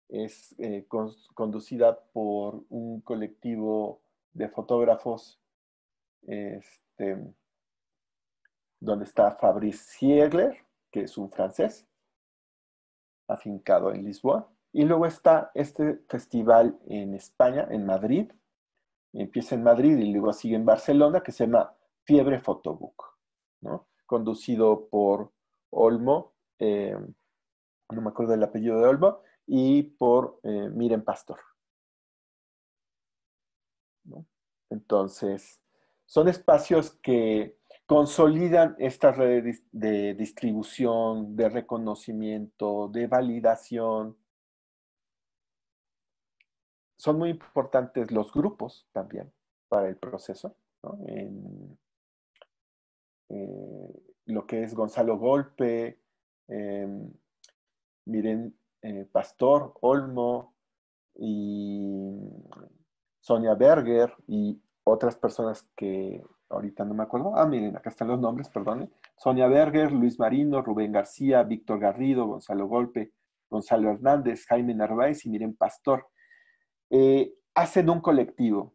Es eh, conducida por un colectivo de fotógrafos este, donde está Fabrice Siegler, que es un francés, afincado en Lisboa, y luego está este festival en España, en Madrid. Empieza en Madrid y luego sigue en Barcelona, que se llama Fiebre Photobook, Conducido por Olmo, eh, no me acuerdo el apellido de Olmo, y por eh, Miren Pastor. Entonces, son espacios que consolidan estas redes de distribución, de reconocimiento, de validación, son muy importantes los grupos también para el proceso. ¿no? Eh, lo que es Gonzalo Golpe, em, miren, eh, Pastor Olmo y Sonia Berger y otras personas que ahorita no me acuerdo. Ah, miren, acá están los nombres, perdone. Sonia Berger, Luis Marino, Rubén García, Víctor Garrido, Gonzalo Golpe, Gonzalo Hernández, Jaime Narváez y miren Pastor. Eh, hacen un colectivo.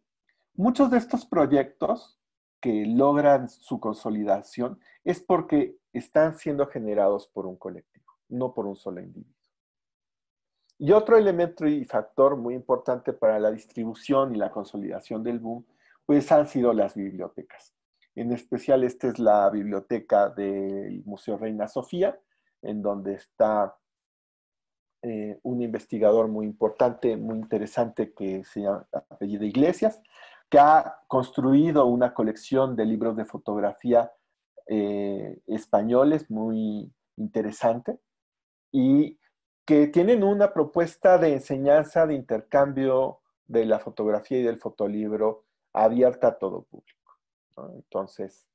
Muchos de estos proyectos que logran su consolidación es porque están siendo generados por un colectivo, no por un solo individuo. Y otro elemento y factor muy importante para la distribución y la consolidación del boom, pues han sido las bibliotecas. En especial, esta es la biblioteca del Museo Reina Sofía, en donde está eh, un investigador muy importante, muy interesante, que se llama apellido Iglesias, que ha construido una colección de libros de fotografía eh, españoles muy interesante y que tienen una propuesta de enseñanza, de intercambio de la fotografía y del fotolibro abierta a todo público. Entonces,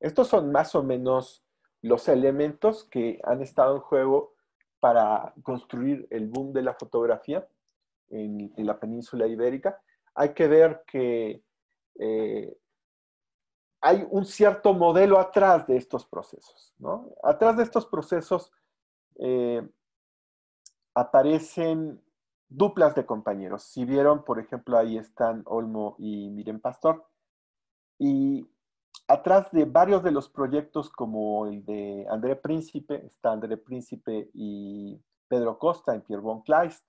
estos son más o menos los elementos que han estado en juego para construir el boom de la fotografía en, la península ibérica, hay que ver que eh, hay un cierto modelo atrás de estos procesos. Atrás de estos procesos eh, aparecen duplas de compañeros. Si vieron, por ejemplo, ahí están Olmo y Miren Pastor. Y atrás de varios de los proyectos como el de André Príncipe, está André Príncipe y Pedro Costa en Pierre von Kleist,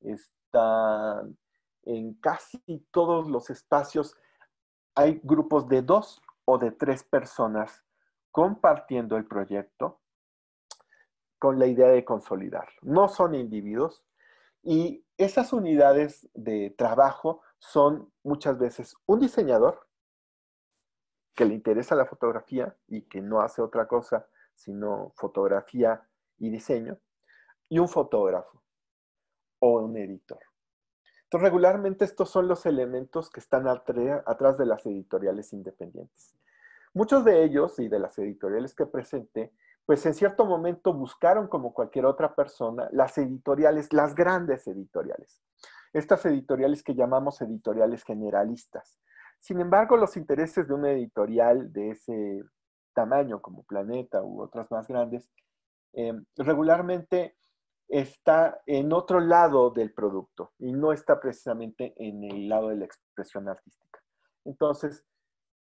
están en casi todos los espacios, hay grupos de dos o de tres personas compartiendo el proyecto con la idea de consolidarlo. No son individuos y esas unidades de trabajo son muchas veces un diseñador, que le interesa la fotografía y que no hace otra cosa sino fotografía y diseño, y un fotógrafo o un editor. Entonces, regularmente estos son los elementos que están atrás de las editoriales independientes. Muchos de ellos y de las editoriales que presenté, pues en cierto momento buscaron, como cualquier otra persona, las editoriales, las grandes editoriales. Estas editoriales que llamamos editoriales generalistas, sin embargo, los intereses de una editorial de ese tamaño, como Planeta u otras más grandes, eh, regularmente está en otro lado del producto y no está precisamente en el lado de la expresión artística. Entonces,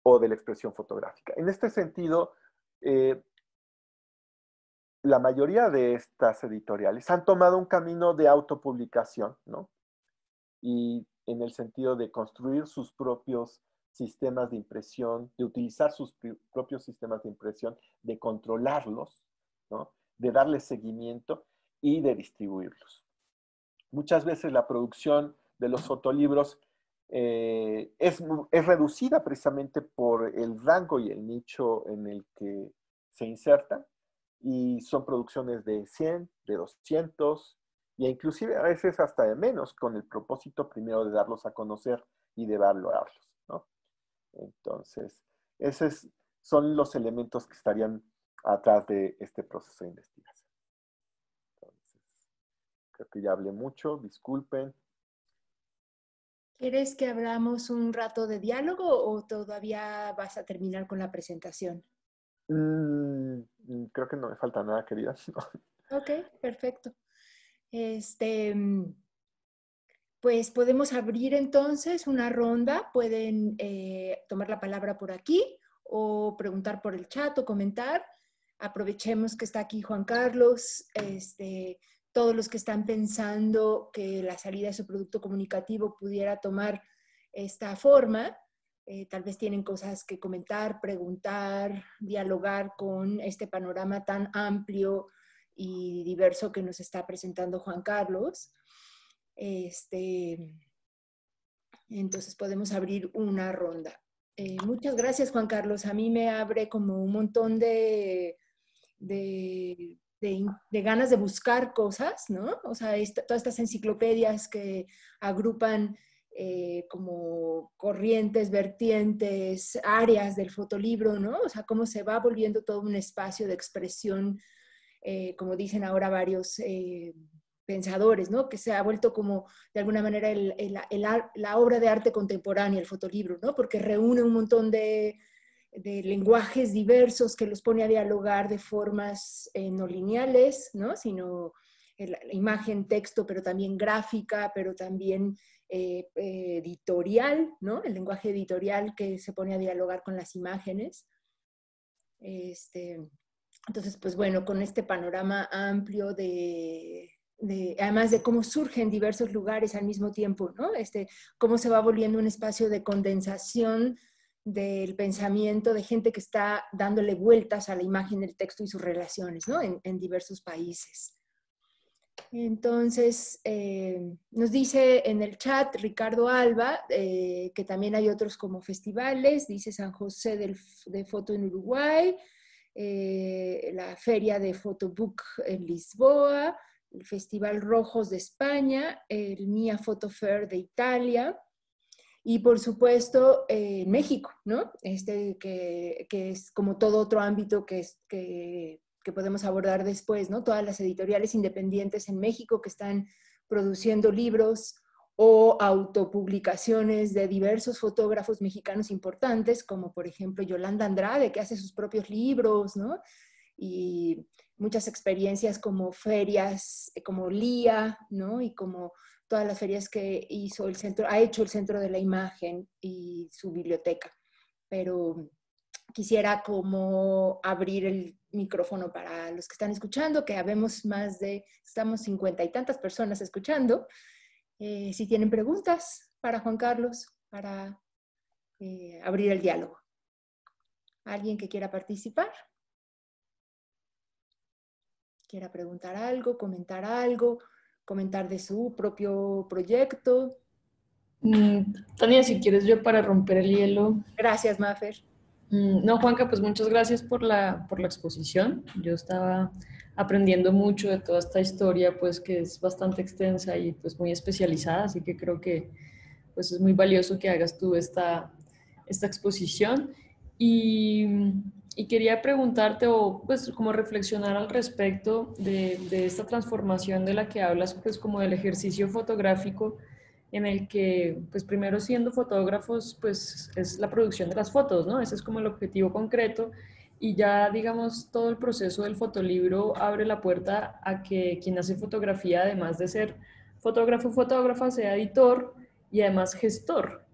o de la expresión fotográfica. En este sentido, eh, la mayoría de estas editoriales han tomado un camino de autopublicación, ¿no? y en el sentido de construir sus propios sistemas de impresión, de utilizar sus propios sistemas de impresión, de controlarlos, de darles seguimiento y de distribuirlos. Muchas veces la producción de los fotolibros eh, es, es, reducida precisamente por el rango y el nicho en el que se inserta y son producciones de 100, de 200, y inclusive a veces hasta de menos, con el propósito primero de darlos a conocer y de valorarlos. ¿no? Entonces, esos son los elementos que estarían atrás de este proceso de investigación. creo que ya hablé mucho, disculpen. ¿Quieres que hablamos un rato de diálogo o todavía vas a terminar con la presentación? Mm, creo que no me falta nada, querida. Ok, perfecto. Este, mm, pues podemos abrir entonces una ronda, pueden eh, tomar la palabra por aquí o preguntar por el chat o comentar. Aprovechemos que está aquí Juan Carlos, este, todos los que están pensando que la salida de su producto comunicativo pudiera tomar esta forma, eh, tal vez tienen cosas que comentar, preguntar, dialogar con este panorama tan amplio y diverso que nos está presentando Juan Carlos. Este, entonces podemos abrir una ronda. Eh, muchas gracias, Juan Carlos. A mí me abre como un montón de, de, ganas de buscar cosas, ¿no? O sea, todas estas enciclopedias que agrupan eh, como corrientes, vertientes, áreas del fotolibro, ¿no? O sea, cómo se va volviendo todo un espacio de expresión eh, como dicen ahora varios eh, pensadores, ¿no? que se ha vuelto como de alguna manera la obra de arte contemporánea, el fotolibro, ¿no? porque reúne un montón de, lenguajes diversos que los pone a dialogar de formas eh, no lineales, ¿no? sino imagen, texto, pero también gráfica, pero también editorial, ¿no? el lenguaje editorial que se pone a dialogar con las imágenes. Este, entonces, pues bueno, con este panorama amplio de, además de cómo surgen diversos lugares al mismo tiempo, ¿no? Este, cómo se va volviendo un espacio de condensación del pensamiento de gente que está dándole vueltas a la imagen, el texto y sus relaciones, ¿no? En, diversos países. Entonces, eh, nos dice en el chat Ricardo Alba eh, que también hay otros como festivales, dice San José de Foto en Uruguay, eh, la Feria de Photobook en Lisboa, el Festival Rojos de España, el Mia Photo Fair de Italia y por supuesto eh, México, ¿no? Este que, es como todo otro ámbito que, es, que, que, podemos abordar después, ¿no? Todas las editoriales independientes en México que están produciendo libros o autopublicaciones de diversos fotógrafos mexicanos importantes, como por ejemplo Yolanda Andrade, que hace sus propios libros, ¿no? Y muchas experiencias como ferias, eh, como LIA, ¿no? Y como todas las ferias que hizo el centro, ha hecho el Centro de la Imagen y su biblioteca. Pero quisiera como abrir el micrófono para los que están escuchando, que habemos más de, estamos cincuenta y tantas personas escuchando, eh, si tienen preguntas para Juan Carlos, para eh, abrir el diálogo. ¿Alguien que quiera participar? Quiera preguntar algo, comentar algo, comentar de su propio proyecto. Mm, Tania, si eh. quieres yo para romper el hielo. Gracias, Mafer. Mm, no, Juanca, pues muchas gracias por la, exposición. Yo estaba aprendiendo mucho de toda esta historia, pues que es bastante extensa y pues muy especializada, así que creo que pues es muy valioso que hagas tú esta, exposición. Y, quería preguntarte o pues como reflexionar al respecto de, de, esta transformación de la que hablas, pues como del ejercicio fotográfico en el que, pues primero siendo fotógrafos, pues es la producción de las fotos, ¿no? Ese es como el objetivo concreto y ya, digamos, todo el proceso del fotolibro abre la puerta a que quien hace fotografía, además de ser fotógrafo o fotógrafa, sea editor y además gestor,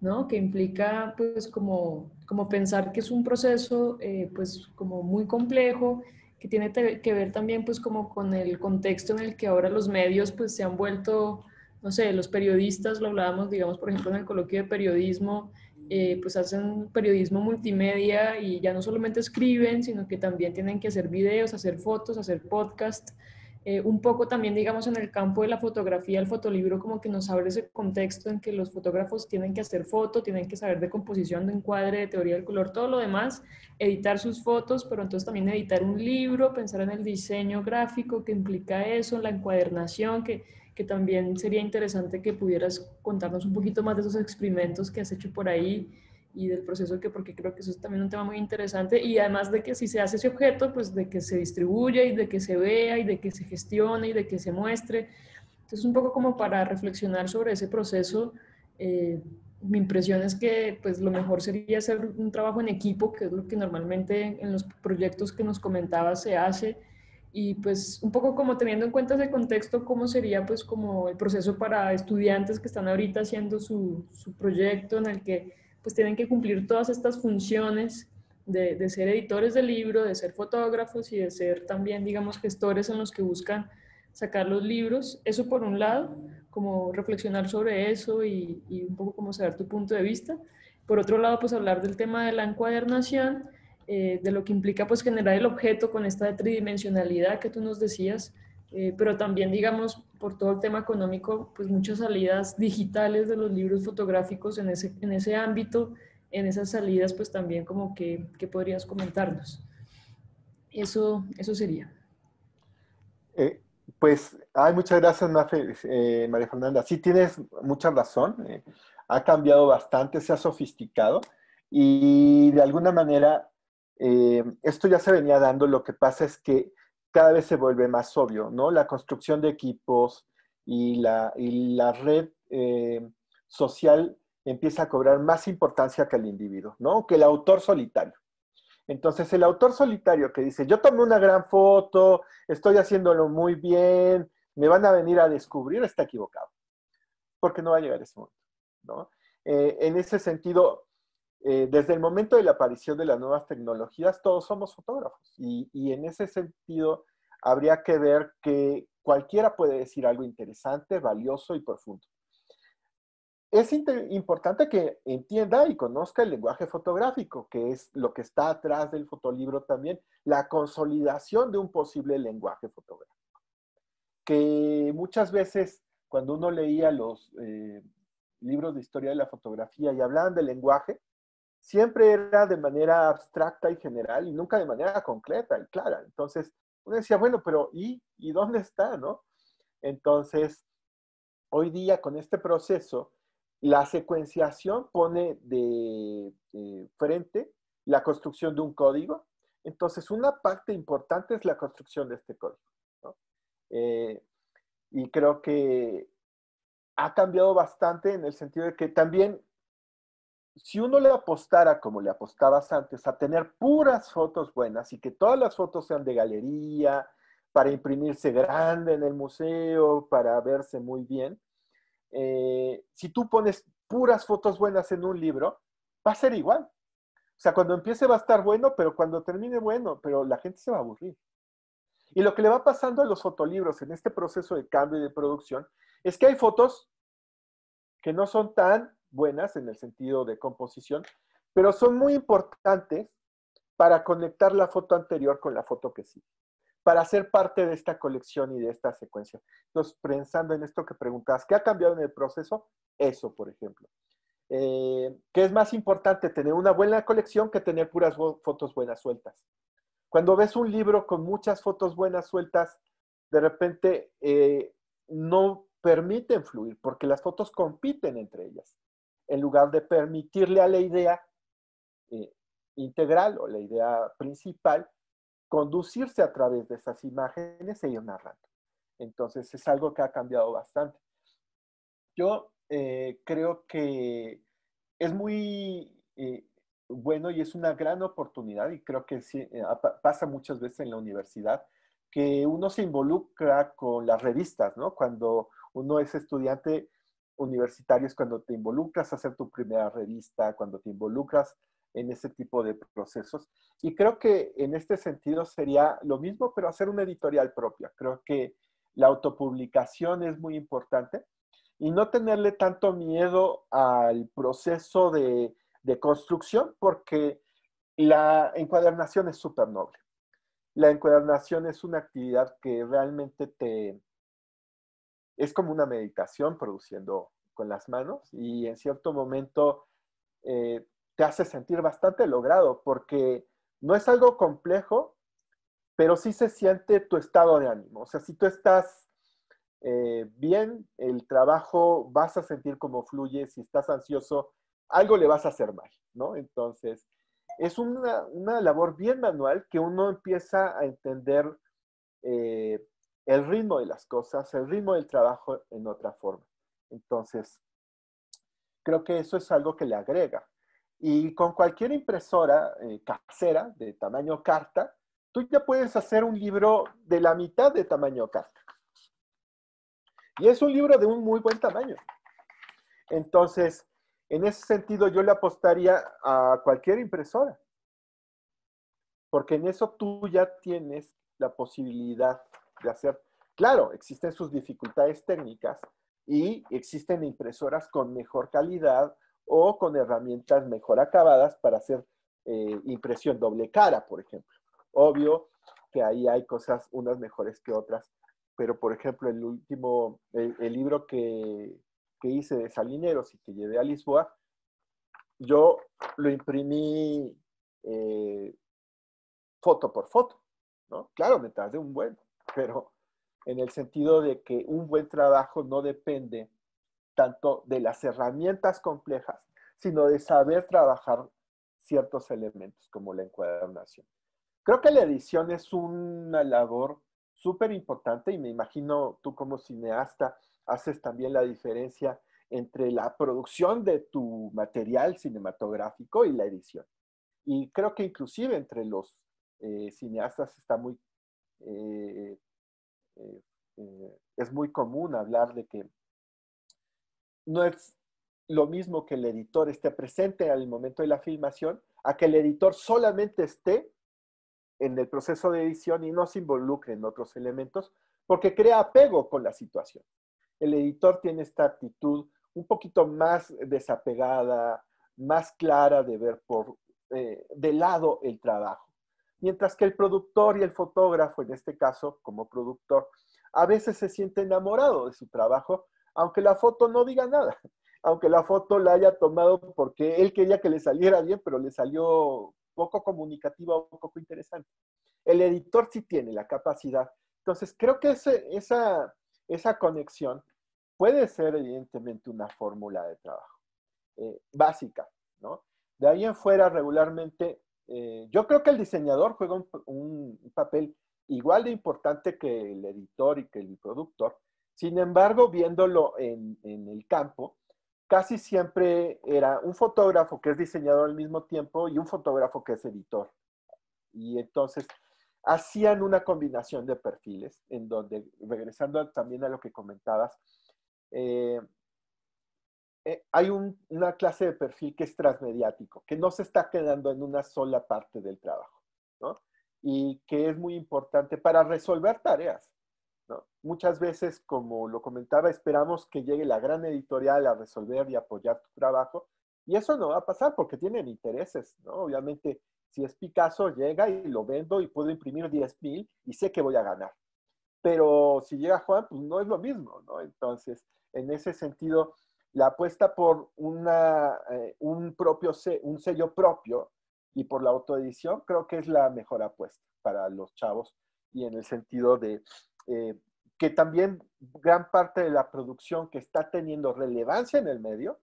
¿no? Que implica, pues, como, como pensar que es un proceso, eh, pues, como muy complejo que tiene que ver también pues como con el contexto en el que ahora los medios pues se han vuelto no sé, los periodistas, lo hablábamos, digamos, por ejemplo, en el coloquio de periodismo, eh, pues hacen periodismo multimedia y ya no solamente escriben, sino que también tienen que hacer videos, hacer fotos, hacer podcast. Eh, un poco también, digamos, en el campo de la fotografía, el fotolibro como que nos abre ese contexto en que los fotógrafos tienen que hacer foto, tienen que saber de composición, de encuadre, de teoría del color, todo lo demás, editar sus fotos, pero entonces también editar un libro, pensar en el diseño gráfico que implica eso, la encuadernación, que, que también sería interesante que pudieras contarnos un poquito más de esos experimentos que has hecho por ahí y del proceso que, porque creo que eso es también un tema muy interesante y además de que si se hace ese objeto, pues de que se distribuya y de que se vea y de que se gestione y de que se muestre. Entonces, un poco como para reflexionar sobre ese proceso, eh, mi impresión es que pues lo mejor sería hacer un trabajo en equipo, que es lo que normalmente en los proyectos que nos comentabas se hace y pues un poco como teniendo en cuenta ese contexto, cómo sería pues como el proceso para estudiantes que están ahorita haciendo su, proyecto en el que pues tienen que cumplir todas estas funciones de, ser editores de libro, de ser fotógrafos y de ser también, digamos, gestores en los que buscan sacar los libros. Eso por un lado, como reflexionar sobre eso y, y un poco como saber tu punto de vista. Por otro lado, pues hablar del tema de la encuadernación eh, de lo que implica pues generar el objeto con esta tridimensionalidad que tú nos decías, eh, pero también digamos por todo el tema económico, pues muchas salidas digitales de los libros fotográficos en ese, en ese ámbito, en esas salidas pues también como que, podrías comentarnos. Eso, eso sería. Eh, pues, ay, muchas gracias, Mafe, María Fernanda. Sí, tienes mucha razón. ha cambiado bastante, se ha sofisticado y de alguna manera eh, esto ya se venía dando, lo que pasa es que cada vez se vuelve más obvio, ¿no? La construcción de equipos y la, red eh, social empieza a cobrar más importancia que el individuo, ¿no? Que el autor solitario. Entonces, el autor solitario que dice, yo tomé una gran foto, estoy haciéndolo muy bien, me van a venir a descubrir, está equivocado, porque no va a llegar ese momento, ¿no? Eh, en ese sentido, eh, desde el momento de la aparición de las nuevas tecnologías, todos somos fotógrafos y, en ese sentido habría que ver que cualquiera puede decir algo interesante, valioso y profundo. Es importante que entienda y conozca el lenguaje fotográfico, que es lo que está atrás del fotolibro también, la consolidación de un posible lenguaje fotográfico. Que muchas veces cuando uno leía los eh, libros de historia de la fotografía y hablaban del lenguaje, siempre era de manera abstracta y general y nunca de manera concreta y clara. Entonces, uno decía, bueno, pero ¿y, dónde está? ¿no? Entonces, hoy día con este proceso, la secuenciación pone de, frente la construcción de un código. Entonces, una parte importante es la construcción de este código. Eh, y creo que ha cambiado bastante en el sentido de que también si uno le apostara, como le apostabas antes, a tener puras fotos buenas y que todas las fotos sean de galería, para imprimirse grande en el museo, para verse muy bien, eh, si tú pones puras fotos buenas en un libro, va a ser igual. O sea, cuando empiece va a estar bueno, pero cuando termine bueno, pero la gente se va a aburrir. Y lo que le va pasando a los fotolibros en este proceso de cambio y de producción es que hay fotos que no son tan buenas en el sentido de composición, pero son muy importantes para conectar la foto anterior con la foto que sigue, para ser parte de esta colección y de esta secuencia. Entonces, pensando en esto que preguntas ¿qué ha cambiado en el proceso? Eso, por ejemplo. Eh, ¿Qué es más importante, tener una buena colección que tener puras fotos buenas sueltas? Cuando ves un libro con muchas fotos buenas sueltas, de repente eh, no permiten fluir porque las fotos compiten entre ellas en lugar de permitirle a la idea eh, integral o la idea principal conducirse a través de esas imágenes e ir narrando. Entonces es algo que ha cambiado bastante. Yo eh, creo que es muy eh, bueno y es una gran oportunidad y creo que pasa muchas veces en la universidad que uno se involucra con las revistas, ¿no? Cuando uno es estudiante, universitarios cuando te involucras a hacer tu primera revista, cuando te involucras en ese tipo de procesos. Y creo que en este sentido sería lo mismo, pero hacer una editorial propia. Creo que la autopublicación es muy importante y no tenerle tanto miedo al proceso de, de construcción, porque la encuadernación es súper noble. La encuadernación es una actividad que realmente te, es como una meditación produciendo con las manos y en cierto momento eh, te hace sentir bastante logrado porque no es algo complejo, pero sí se siente tu estado de ánimo. O sea, si tú estás eh, bien, el trabajo vas a sentir como fluye, si estás ansioso, algo le vas a hacer mal, ¿no? Entonces, es una, una labor bien manual que uno empieza a entender eh, el ritmo de las cosas, el ritmo del trabajo en otra forma. Entonces, creo que eso es algo que le agrega. Y con cualquier impresora eh, casera de tamaño carta, tú ya puedes hacer un libro de la mitad de tamaño carta. Y es un libro de un muy buen tamaño. Entonces, en ese sentido, yo le apostaría a cualquier impresora. Porque en eso tú ya tienes la posibilidad de hacer. Claro, existen sus dificultades técnicas y existen impresoras con mejor calidad o con herramientas mejor acabadas para hacer eh, impresión doble cara, por ejemplo. Obvio que ahí hay cosas, unas mejores que otras, pero por ejemplo, el último, el, libro que, hice de Salineros y que llevé a Lisboa, yo lo imprimí eh, foto por foto, ¿no? Claro, me de un buen, pero en el sentido de que un buen trabajo no depende tanto de las herramientas complejas, sino de saber trabajar ciertos elementos como la encuadernación. Creo que la edición es una labor súper importante y me imagino tú como cineasta haces también la diferencia entre la producción de tu material cinematográfico y la edición. Y creo que inclusive entre los eh, cineastas está muy eh, eh, eh, es muy común hablar de que no es lo mismo que el editor esté presente al momento de la filmación, a que el editor solamente esté en el proceso de edición y no se involucre en otros elementos, porque crea apego con la situación. El editor tiene esta actitud un poquito más desapegada, más clara de ver por de lado el trabajo mientras que el productor y el fotógrafo, en este caso como productor, a veces se siente enamorado de su trabajo, aunque la foto no diga nada, aunque la foto la haya tomado porque él quería que le saliera bien, pero le salió poco comunicativa o poco interesante. El editor sí tiene la capacidad. Entonces, creo que esa, esa conexión puede ser evidentemente una fórmula de trabajo eh, básica, De ahí en fuera, regularmente eh, yo creo que el diseñador juega un, papel igual de importante que el editor y que el productor. Sin embargo, viéndolo en, el campo, casi siempre era un fotógrafo que es diseñador al mismo tiempo y un fotógrafo que es editor. Y entonces hacían una combinación de perfiles en donde, regresando también a lo que comentabas, eh, eh, hay una clase de perfil que es transmediático, que no se está quedando en una sola parte del trabajo, ¿no? Y que es muy importante para resolver tareas, ¿no? Muchas veces, como lo comentaba, esperamos que llegue la gran editorial a resolver y apoyar tu trabajo, y eso no va a pasar porque tienen intereses, ¿no? Obviamente, si es Picasso, llega y lo vendo y puedo imprimir 10.000 mil y sé que voy a ganar. Pero si llega Juan, pues no es lo mismo, ¿no? Entonces, en ese sentido, la apuesta por eh, un, propio, un sello propio y por la autoedición creo que es la mejor apuesta para los chavos y en el sentido de eh, que también gran parte de la producción que está teniendo relevancia en el medio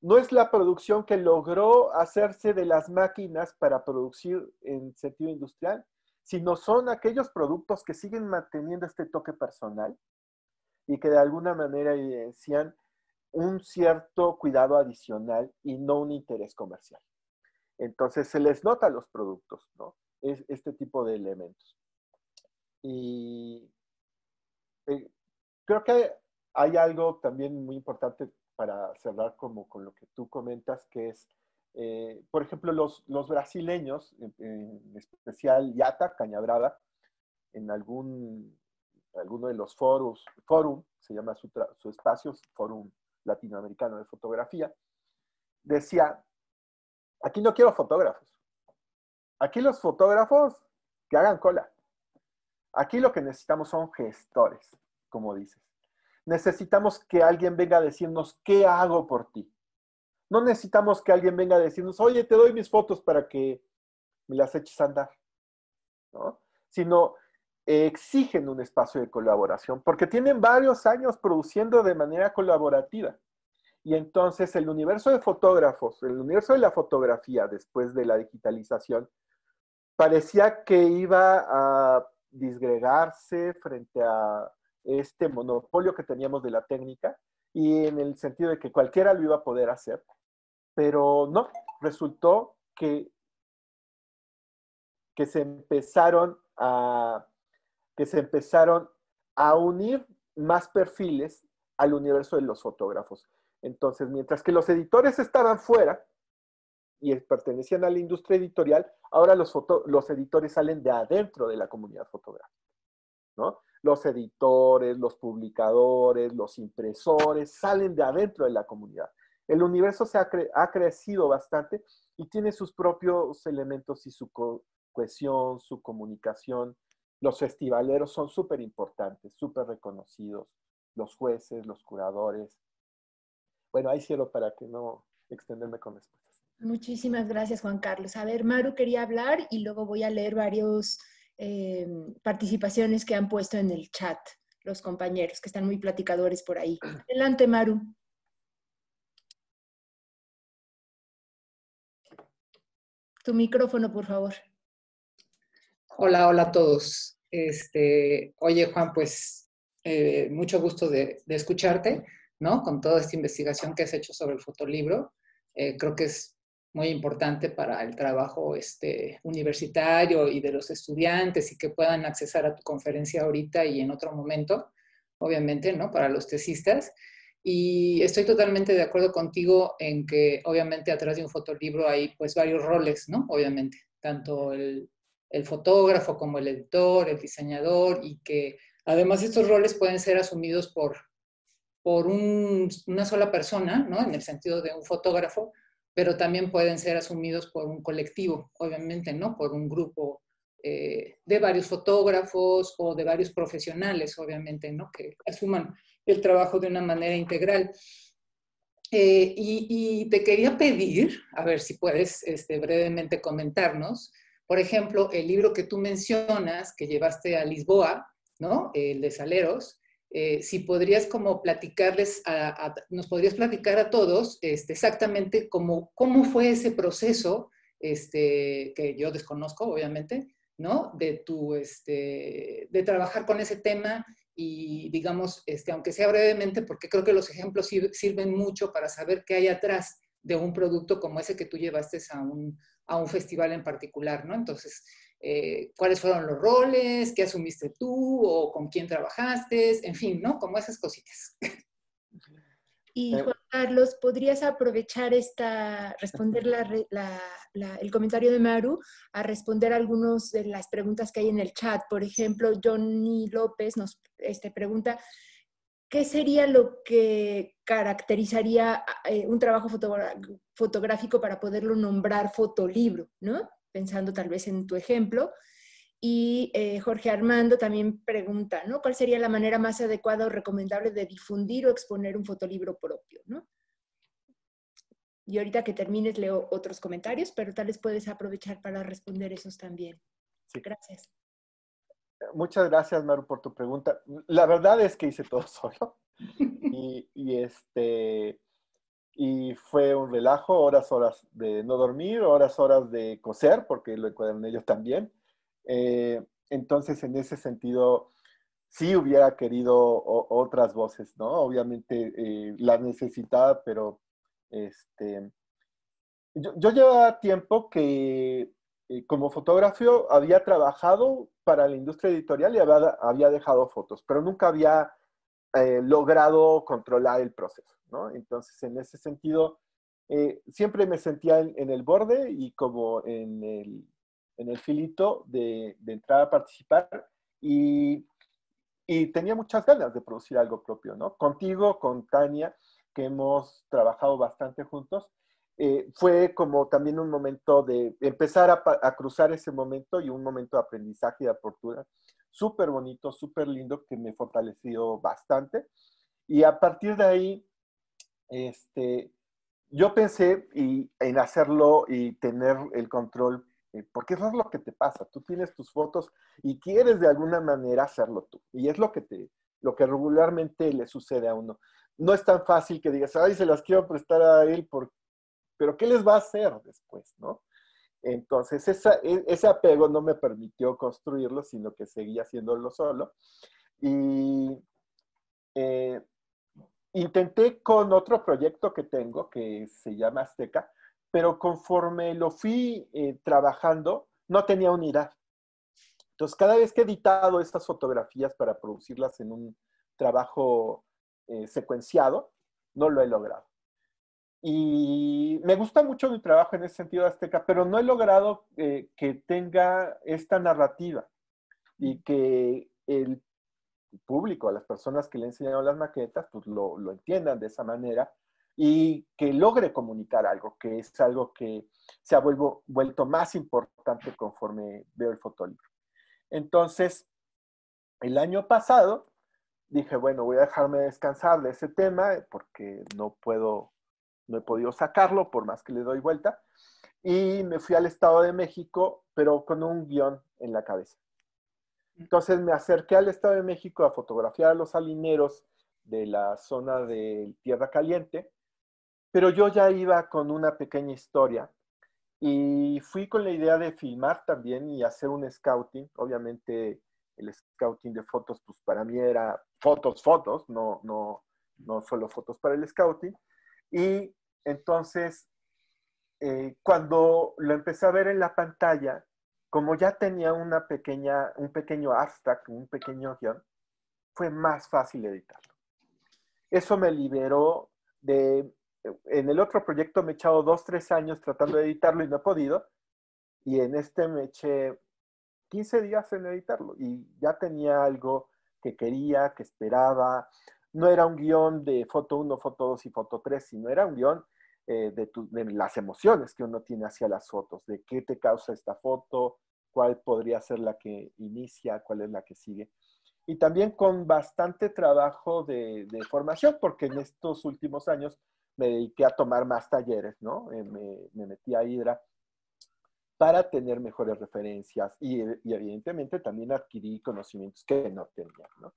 no es la producción que logró hacerse de las máquinas para producir en sentido industrial, sino son aquellos productos que siguen manteniendo este toque personal y que de alguna manera evidencian un cierto cuidado adicional y no un interés comercial. Entonces se les nota los productos, ¿no? Es, este tipo de elementos. Y eh, creo que hay algo también muy importante para cerrar como con lo que tú comentas, que es, eh, por ejemplo, los, los brasileños, en, especial Yata Cañabrada, en algún, alguno de los foros, Forum, se llama su, su espacio Forum, latinoamericano de fotografía, decía, aquí no quiero fotógrafos. Aquí los fotógrafos que hagan cola. Aquí lo que necesitamos son gestores, como dices. Necesitamos que alguien venga a decirnos, ¿qué hago por ti? No necesitamos que alguien venga a decirnos, oye, te doy mis fotos para que me las eches a andar. ¿No? Sino exigen un espacio de colaboración, porque tienen varios años produciendo de manera colaborativa. Y entonces el universo de fotógrafos, el universo de la fotografía después de la digitalización, parecía que iba a disgregarse frente a este monopolio que teníamos de la técnica y en el sentido de que cualquiera lo iba a poder hacer. Pero no, resultó que, que se empezaron a que se empezaron a unir más perfiles al universo de los fotógrafos. Entonces, mientras que los editores estaban fuera y pertenecían a la industria editorial, ahora los, los editores salen de adentro de la comunidad fotográfica, Los editores, los publicadores, los impresores salen de adentro de la comunidad. El universo se ha, crecido bastante y tiene sus propios elementos y su cohesión, su comunicación, los festivaleros son súper importantes, súper reconocidos, los jueces, los curadores. Bueno, ahí cielo para que no extenderme con respuestas. Muchísimas gracias, Juan Carlos. A ver, Maru quería hablar y luego voy a leer varias em, participaciones que han puesto en el chat los compañeros, que están muy platicadores por ahí. Adelante, Maru. Tu micrófono, por favor. Hola, hola a todos. Este, oye, Juan, pues eh, mucho gusto de, escucharte, ¿no? Con toda esta investigación que has hecho sobre el fotolibro. Eh, creo que es muy importante para el trabajo este, universitario y de los estudiantes y que puedan accesar a tu conferencia ahorita y en otro momento, obviamente, ¿no? Para los tesistas. Y estoy totalmente de acuerdo contigo en que obviamente atrás de un fotolibro hay pues varios roles, ¿no? Obviamente, tanto el el fotógrafo, como el editor, el diseñador, y que además estos roles pueden ser asumidos por, por una sola persona, ¿no? En el sentido de un fotógrafo, pero también pueden ser asumidos por un colectivo, obviamente, ¿no? Por un grupo eh, de varios fotógrafos o de varios profesionales, obviamente, ¿no? Que asuman el trabajo de una manera integral. Eh, y, te quería pedir, a ver si puedes este, brevemente comentarnos, por ejemplo, el libro que tú mencionas, que llevaste a Lisboa, ¿no? El de Saleros, eh, si podrías como platicarles, nos podrías platicar a todos este, exactamente cómo, cómo fue ese proceso, este, que yo desconozco, obviamente, ¿no? De tu, este, de trabajar con ese tema y, digamos, este, aunque sea brevemente, porque creo que los ejemplos sirven mucho para saber qué hay atrás de un producto como ese que tú llevaste a un, festival en particular, ¿no? Entonces, eh, cuáles fueron los roles, qué asumiste tú o con quién trabajaste, en fin, ¿no? Como esas cositas. Y eh, Juan Carlos, ¿podrías aprovechar esta, responder la, el comentario de Maru a responder algunas de las preguntas que hay en el chat? Por ejemplo, Johnny López nos este, pregunta ¿qué sería lo que caracterizaría eh, un trabajo fotográfico para poderlo nombrar fotolibro, ¿no? Pensando tal vez en tu ejemplo. Y eh, Jorge Armando también pregunta, ¿no? ¿Cuál sería la manera más adecuada o recomendable de difundir o exponer un fotolibro propio, Y ahorita que termines leo otros comentarios, pero tal vez puedes aprovechar para responder esos también. Gracias. Muchas gracias, Maru, por tu pregunta. La verdad es que hice todo solo. Y, este y fue un relajo, horas, horas de no dormir, horas, horas de coser, porque lo encuadran ellos también. Eh, entonces, en ese sentido, sí hubiera querido otras voces, ¿no? Obviamente eh, las necesitaba, pero este, yo llevaba tiempo que eh, como fotógrafo había trabajado para la industria editorial y había, había dejado fotos, pero nunca había eh, logrado controlar el proceso, ¿no? Entonces, en ese sentido, eh, siempre me sentía en, el borde y como en el, en el filito de, de, entrar a participar y, y, tenía muchas ganas de producir algo propio, ¿no? Contigo, con Tania, que hemos trabajado bastante juntos, eh, fue como también un momento de empezar a, cruzar ese momento y un momento de aprendizaje y de apertura súper bonito, súper lindo, que me fortaleció bastante. Y a partir de ahí, este, yo pensé y, en hacerlo y tener el control, eh, porque eso es lo que te pasa. Tú tienes tus fotos y quieres de alguna manera hacerlo tú. Y es lo que, te, lo que regularmente le sucede a uno no es tan fácil que digas, ay, se las quiero prestar a él porque pero ¿qué les va a hacer después, no? Entonces, e, ese apego no me permitió construirlo, sino que seguía haciéndolo solo. Y eh, intenté con otro proyecto que tengo, que se llama Azteca, pero conforme lo fui eh, trabajando, no tenía unidad. Entonces, cada vez que he editado estas fotografías para producirlas en un trabajo eh, secuenciado, no lo he logrado. Y me gusta mucho mi trabajo en ese sentido azteca, pero no he logrado eh, que tenga esta narrativa y que el público, las personas que le enseñado las maquetas, pues lo, entiendan de esa manera y que logre comunicar algo, que es algo que se ha vuelto más importante conforme veo el fotolibro. Entonces, el año pasado dije, bueno, voy a dejarme descansar de ese tema porque no puedo no he podido sacarlo por más que le doy vuelta. Y me fui al Estado de México, pero con un guión en la cabeza. Mm. Entonces me acerqué al Estado de México a fotografiar a los salineros de la zona de Tierra Caliente, pero yo ya iba con una pequeña historia y fui con la idea de filmar también y hacer un scouting. Obviamente el scouting de fotos, pues para mí era fotos, fotos, no, no, no solo fotos para el scouting. Y entonces, eh, cuando lo empecé a ver en la pantalla, como ya tenía una pequeña, un pequeño abstract, un pequeño guión, fue más fácil editarlo. Eso me liberó de... En el otro proyecto me he echado dos, tres años tratando de editarlo y no he podido. Y en este me eché 15 días en editarlo y ya tenía algo que quería, que esperaba, no era un guión de foto 1, foto 2 y foto 3, sino era un guión eh, de, las emociones que uno tiene hacia las fotos, de qué te causa esta foto, cuál podría ser la que inicia, cuál es la que sigue. Y también con bastante trabajo de, formación, porque en estos últimos años me dediqué a tomar más talleres, ¿no? Eh, me, metí a Hydra para tener mejores referencias y, y evidentemente también adquirí conocimientos que no tenía, ¿no?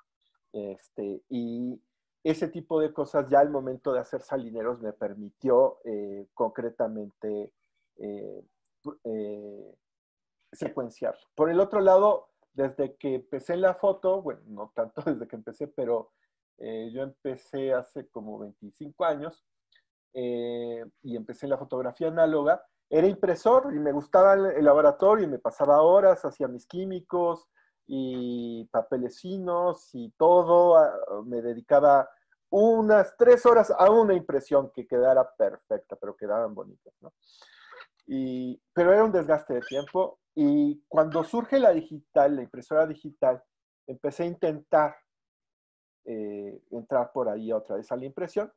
Este, y ese tipo de cosas ya al momento de hacer salineros me permitió eh, concretamente eh, eh, secuenciar. Por el otro lado, desde que empecé la foto, bueno, no tanto desde que empecé, pero eh, yo empecé hace como 25 años y empecé la fotografía análoga, era impresor y me gustaba el laboratorio y me pasaba horas, hacía mis químicos, y papelecinos y todo. Ah, ah, me dedicaba unas tres horas a una impresión que quedara perfecta, pero quedaban bonitas, ¿no? Y, pero era un desgaste de tiempo y cuando surge la digital, la impresora digital, empecé a intentar eh, entrar por ahí otra vez a la impresión.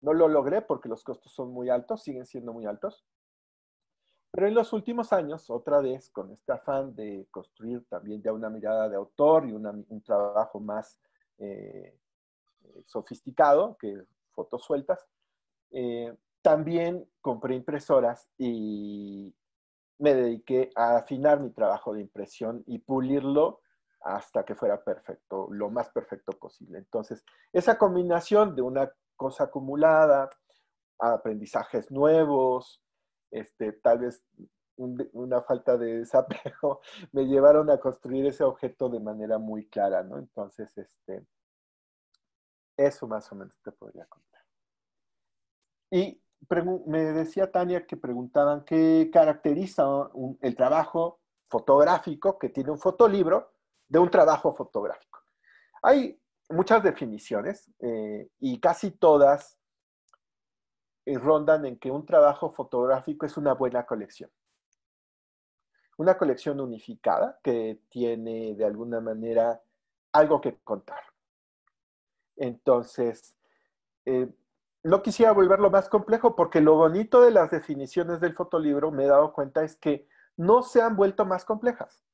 No lo logré porque los costos son muy altos, siguen siendo muy altos. Pero en los últimos años, otra vez, con este afán de construir también ya una mirada de autor y un trabajo más eh, sofisticado que fotos sueltas, eh, también compré impresoras y me dediqué a afinar mi trabajo de impresión y pulirlo hasta que fuera perfecto, lo más perfecto posible. Entonces, esa combinación de una cosa acumulada, aprendizajes nuevos, este, tal vez una falta de desapego, me llevaron a construir ese objeto de manera muy clara, ¿no? Entonces, este, eso más o menos te podría contar. Y me decía Tania que preguntaban qué caracteriza el trabajo fotográfico que tiene un fotolibro de un trabajo fotográfico. Hay muchas definiciones eh, y casi todas rondan en que un trabajo fotográfico es una buena colección. Una colección unificada que tiene de alguna manera algo que contar. Entonces, eh, no quisiera volverlo más complejo porque lo bonito de las definiciones del fotolibro, me he dado cuenta, es que no se han vuelto más complejas.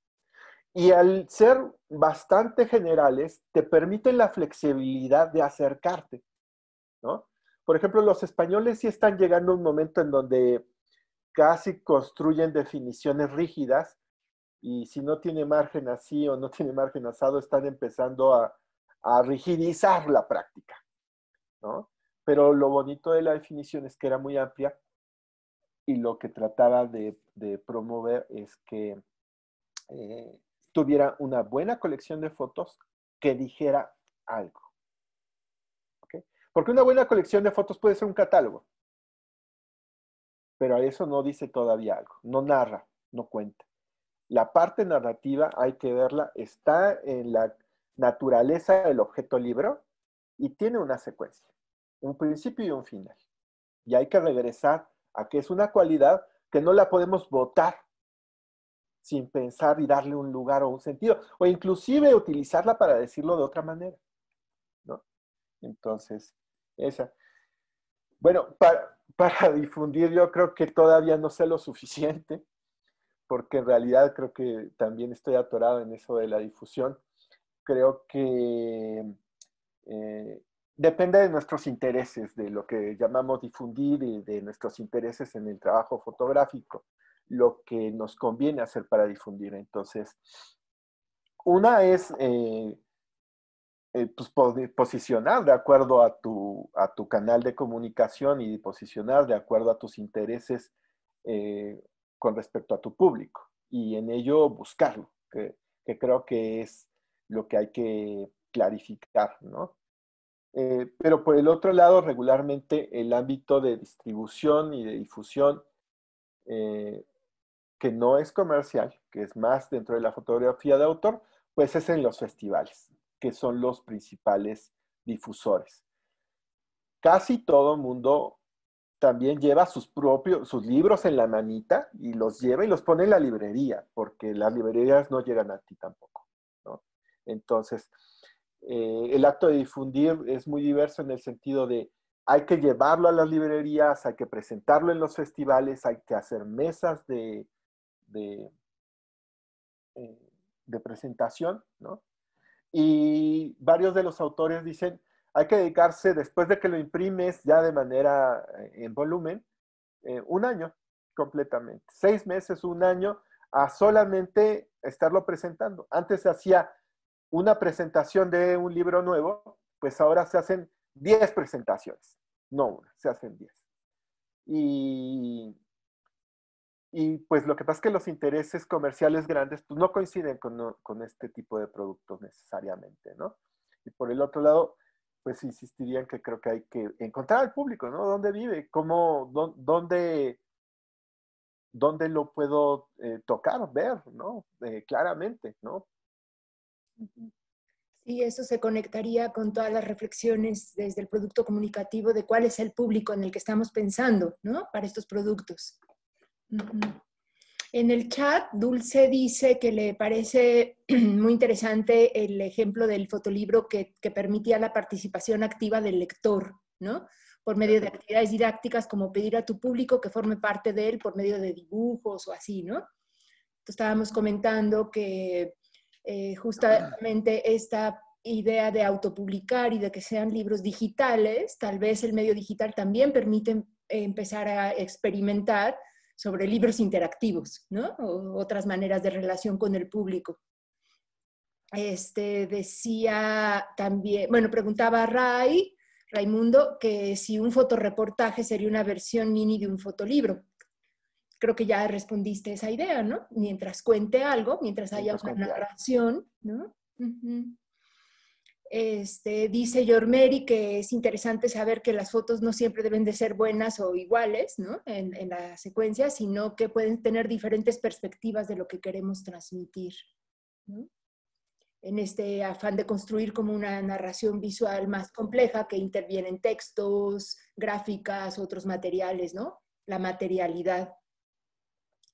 Y al ser bastante generales, te permiten la flexibilidad de acercarte, ¿no? por ejemplo, los españoles sí están llegando a un momento en donde casi construyen definiciones rígidas y si no tiene margen así o no tiene margen asado, están empezando a, rigidizar la práctica, ¿no? Pero lo bonito de la definición es que era muy amplia y lo que trataba de, promover es que eh, tuviera una buena colección de fotos que dijera algo. Porque una buena colección de fotos puede ser un catálogo. Pero a eso no dice todavía algo, no narra, no cuenta. La parte narrativa hay que verla, está en la naturaleza del objeto libro y tiene una secuencia, un principio y un final. Y hay que regresar a que es una cualidad que no la podemos votar sin pensar y darle un lugar o un sentido, o inclusive utilizarla para decirlo de otra manera. ¿no? Entonces, esa. Bueno, para, para difundir yo creo que todavía no sé lo suficiente, porque en realidad creo que también estoy atorado en eso de la difusión. Creo que eh, depende de nuestros intereses, de lo que llamamos difundir y de nuestros intereses en el trabajo fotográfico, lo que nos conviene hacer para difundir. Entonces, una es eh, eh, pues, posicionar de acuerdo a tu, a tu canal de comunicación y posicionar de acuerdo a tus intereses eh, con respecto a tu público y en ello buscarlo, que, creo que es lo que hay que clarificar, ¿no? Eh, pero por el otro lado, regularmente el ámbito de distribución y de difusión que no es comercial, que es más dentro de la fotografía de autor, pues es en los festivales que son los principales difusores. Casi todo mundo también lleva sus propios, sus libros en la manita y los lleva y los pone en la librería, porque las librerías no llegan a ti tampoco. Entonces, eh, el acto de difundir es muy diverso en el sentido de hay que llevarlo a las librerías, hay que presentarlo en los festivales, hay que hacer mesas de, de, eh, de presentación, ¿no? y varios de los autores dicen, hay que dedicarse, después de que lo imprimes ya de manera eh, en volumen, eh, un año completamente, seis meses, un año, a solamente estarlo presentando. Antes se hacía una presentación de un libro nuevo, pues ahora se hacen diez presentaciones, no una, se hacen diez. Y y pues lo que pasa es que los intereses comerciales grandes pues, no coinciden con, este tipo de productos necesariamente, ¿no? Y por el otro lado, pues insistirían que creo que hay que encontrar al público, ¿no? ¿Dónde vive? ¿Cómo? ¿Dónde? dónde lo puedo eh, tocar, ver, ¿no? Eh, claramente, ¿no? Sí, eso se conectaría con todas las reflexiones desde el producto comunicativo de cuál es el público en el que estamos pensando, ¿no? Para estos productos. En el chat, Dulce dice que le parece muy interesante el ejemplo del fotolibro que, permitía la participación activa del lector, ¿no? Por medio de actividades didácticas, como pedir a tu público que forme parte de él por medio de dibujos o así, ¿no? estábamos comentando que eh, justamente esta idea de autopublicar y de que sean libros digitales, tal vez el medio digital también permite empezar a experimentar sobre libros interactivos, ¿no? O otras maneras de relación con el público. Este, decía también, bueno, preguntaba Ray, Raimundo, que si un fotoreportaje sería una versión mini de un fotolibro. Creo que ya respondiste esa idea, ¿no? Mientras cuente algo, mientras haya pues, una narración, ¿no? Este, dice Jormeri que es interesante saber que las fotos no siempre deben de ser buenas o iguales ¿no? en, la secuencia, sino que pueden tener diferentes perspectivas de lo que queremos transmitir. En este afán de construir como una narración visual más compleja que intervienen textos, gráficas, otros materiales, ¿no? La materialidad.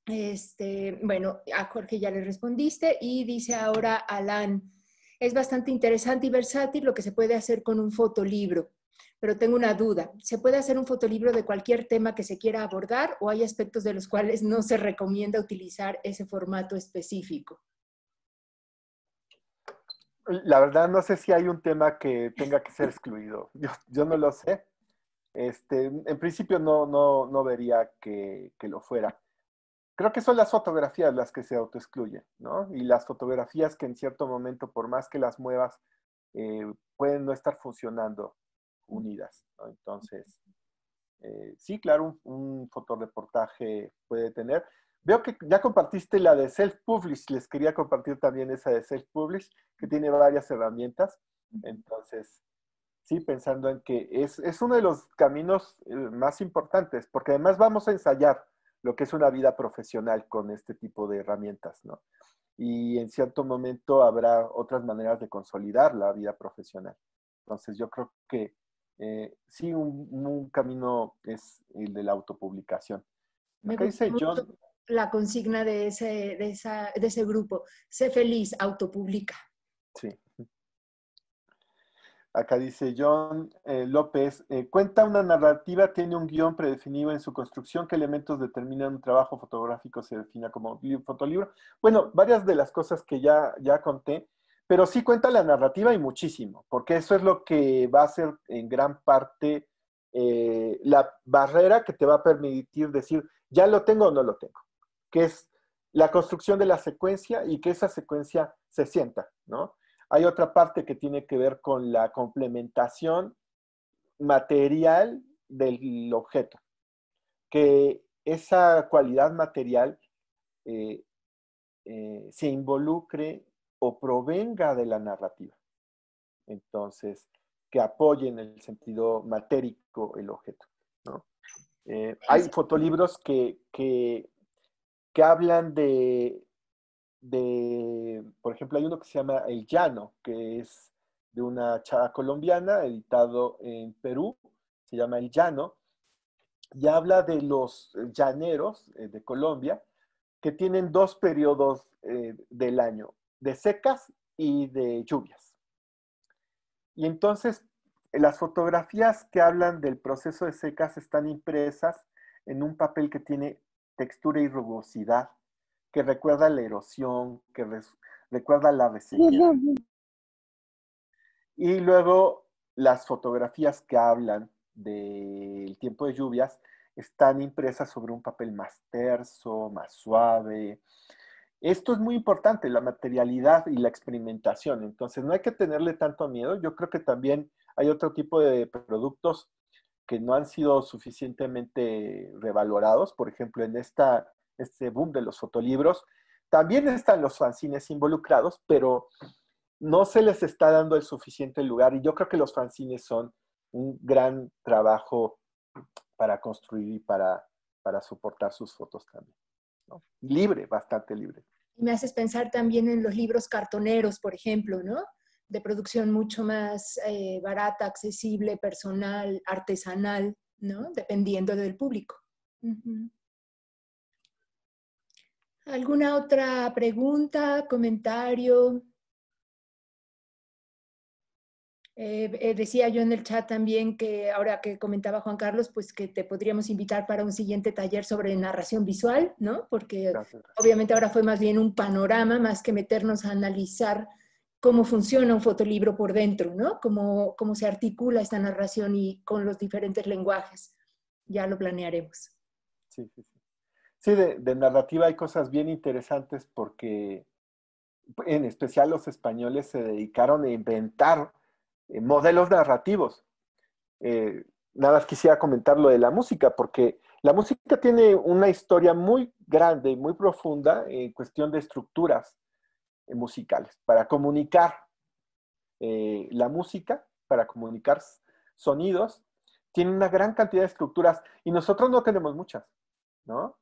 Este, bueno, a Jorge ya le respondiste y dice ahora Alan. Es bastante interesante y versátil lo que se puede hacer con un fotolibro. Pero tengo una duda, ¿se puede hacer un fotolibro de cualquier tema que se quiera abordar o hay aspectos de los cuales no se recomienda utilizar ese formato específico? La verdad no sé si hay un tema que tenga que ser excluido. Yo, no lo sé. Este, en principio no, no, vería que, que lo fuera. Creo que son las fotografías las que se autoexcluyen, ¿no? Y las fotografías que en cierto momento, por más que las muevas, eh, pueden no estar funcionando unidas, ¿no? Entonces, eh, sí, claro, un, un fotoreportaje puede tener. Veo que ya compartiste la de Self-Publish, les quería compartir también esa de Self-Publish, que tiene varias herramientas. Entonces, sí, pensando en que es uno de los caminos eh, más importantes, porque además vamos a ensayar lo que es una vida profesional con este tipo de herramientas, ¿no? Y en cierto momento habrá otras maneras de consolidar la vida profesional. Entonces yo creo que eh, sí, un, camino es el de la autopublicación. Me dice John... La consigna de ese, de, esa, de ese grupo, sé feliz, autopublica. Sí. Acá dice John eh, López, eh, cuenta una narrativa, tiene un guión predefinido en su construcción, ¿qué elementos determinan un trabajo fotográfico se defina como fotolibro? Bueno, varias de las cosas que ya, ya conté, pero sí cuenta la narrativa y muchísimo, porque eso es lo que va a ser en gran parte eh, la barrera que te va a permitir decir, ya lo tengo o no lo tengo, que es la construcción de la secuencia y que esa secuencia se sienta, ¿no? Hay otra parte que tiene que ver con la complementación material del objeto, que esa cualidad material eh, eh, se involucre o provenga de la narrativa. Entonces, que apoye en el sentido matérico el objeto. Eh, hay fotolibros que, que hablan de por ejemplo, hay uno que se llama El Llano, que es de una chava colombiana, editado en Perú, se llama El Llano, y habla de los llaneros eh, de Colombia que tienen dos periodos eh, del año, de secas y de lluvias. Y entonces las fotografías que hablan del proceso de secas están impresas en un papel que tiene textura y rugosidad que recuerda la erosión, que recuerda la resequedad. Y luego las fotografías que hablan del tiempo de lluvias están impresas sobre un papel más terso, más suave. Esto es muy importante, la materialidad y la experimentación. Entonces, no hay que tenerle tanto miedo. Yo creo que también hay otro tipo de productos que no han sido suficientemente revalorados. Por ejemplo, en esta este boom de los fotolibros. También están los fanzines involucrados, pero no se les está dando el suficiente lugar y yo creo que los fanzines son un gran trabajo para construir y para, para soportar sus fotos también. Libre, bastante libre. Y me haces pensar también en los libros cartoneros, por ejemplo, ¿no? De producción mucho más eh, barata, accesible, personal, artesanal, ¿no? Dependiendo del público. Uh ¿Alguna otra pregunta, comentario? Eh, eh, decía yo en el chat también que ahora que comentaba Juan Carlos, pues que te podríamos invitar para un siguiente taller sobre narración visual, ¿no? Porque obviamente ahora fue más bien un panorama más que meternos a analizar cómo funciona un fotolibro por dentro, ¿no? Cómo, cómo se articula esta narración y con los diferentes lenguajes. Ya lo planearemos. sí, sí. Sí, de, narrativa hay cosas bien interesantes porque en especial los españoles se dedicaron a inventar eh, modelos narrativos. Eh, nada más quisiera comentar lo de la música, porque la música tiene una historia muy grande y muy profunda en cuestión de estructuras eh, musicales para comunicar la música, para comunicar sonidos. Tiene una gran cantidad de estructuras y nosotros no tenemos muchas, ¿no?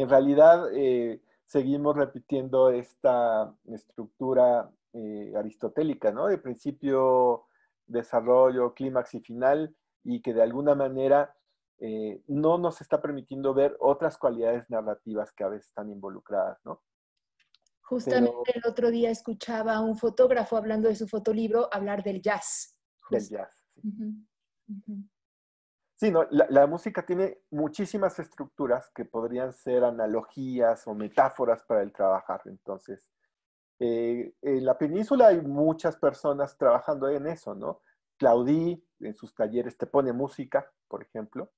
en realidad eh, seguimos repitiendo esta estructura eh, aristotélica, ¿no? De principio, desarrollo, clímax y final, y que de alguna manera eh, no nos está permitiendo ver otras cualidades narrativas que a veces están involucradas, ¿no? Justamente el otro día escuchaba a un fotógrafo hablando de su fotolibro hablar del jazz. Del jazz, sí. Sí, la, música tiene muchísimas estructuras que podrían ser analogías o metáforas para el trabajar. Entonces, eh, en la península hay muchas personas trabajando en eso, ¿no? Claudí en sus talleres te pone música, por ejemplo,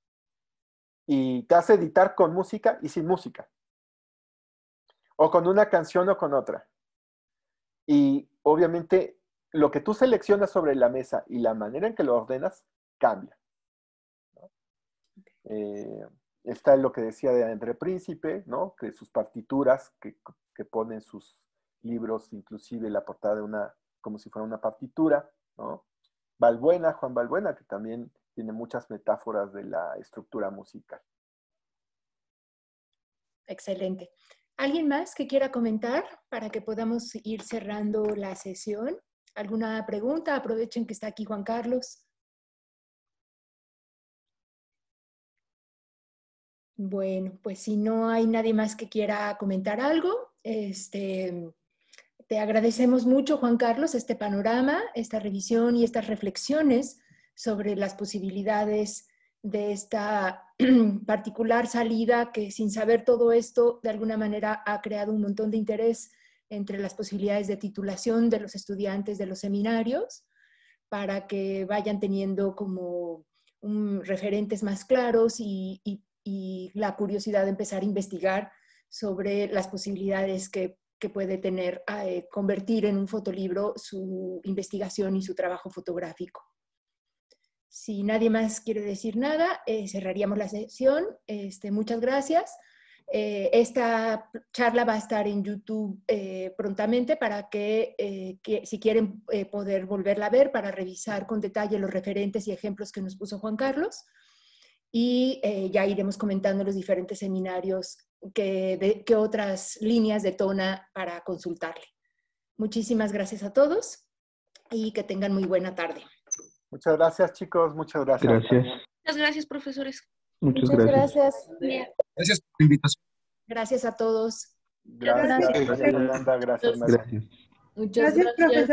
y te hace editar con música y sin música, o con una canción o con otra. Y obviamente lo que tú seleccionas sobre la mesa y la manera en que lo ordenas cambia. Eh, está lo que decía de André Príncipe, ¿no? Que sus partituras, que, ponen sus libros, inclusive la portada de una, como si fuera una partitura, ¿no? Balbuena, Juan Valbuena, que también tiene muchas metáforas de la estructura musical. Excelente. ¿Alguien más que quiera comentar para que podamos ir cerrando la sesión? ¿Alguna pregunta? Aprovechen que está aquí Juan Carlos. Bueno, pues si no hay nadie más que quiera comentar algo, este, te agradecemos mucho, Juan Carlos, este panorama, esta revisión y estas reflexiones sobre las posibilidades de esta particular salida que sin saber todo esto, de alguna manera ha creado un montón de interés entre las posibilidades de titulación de los estudiantes de los seminarios para que vayan teniendo como referentes más claros y, y, y la curiosidad de empezar a investigar sobre las posibilidades que, puede tener eh, convertir en un fotolibro su investigación y su trabajo fotográfico. Si nadie más quiere decir nada, eh, cerraríamos la sesión. Este, muchas gracias. Eh, esta charla va a estar en YouTube prontamente para que, que si quieren poder volverla a ver para revisar con detalle los referentes y ejemplos que nos puso Juan Carlos y eh, ya iremos comentando los diferentes seminarios que, de, que otras líneas de Tona para consultarle. Muchísimas gracias a todos y que tengan muy buena tarde. Muchas gracias, chicos. Muchas gracias. Muchas gracias, profesores. Muchas, gracias. Gracias. por la invitación. Gracias a todos. Gracias, gracias. gracias, Muchas gracias,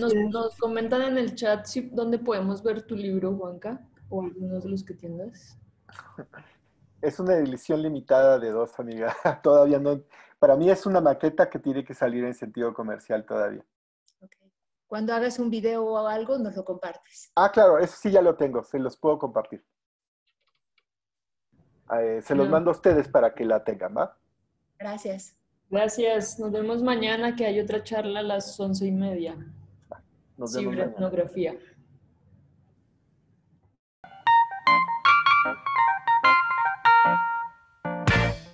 Nos, comentan en el chat donde dónde podemos ver tu libro, Juanca o algunos de los que tienes? Es una edición limitada de dos, amiga. Todavía no. Para mí es una maqueta que tiene que salir en sentido comercial todavía. Okay. Cuando hagas un video o algo, nos lo compartes. Ah, claro, eso sí ya lo tengo, se los puedo compartir. Eh, se los mando a ustedes para que la tengan, ¿va? Gracias. Gracias. Nos vemos mañana que hay otra charla a las once y media. Nos vemos mañana.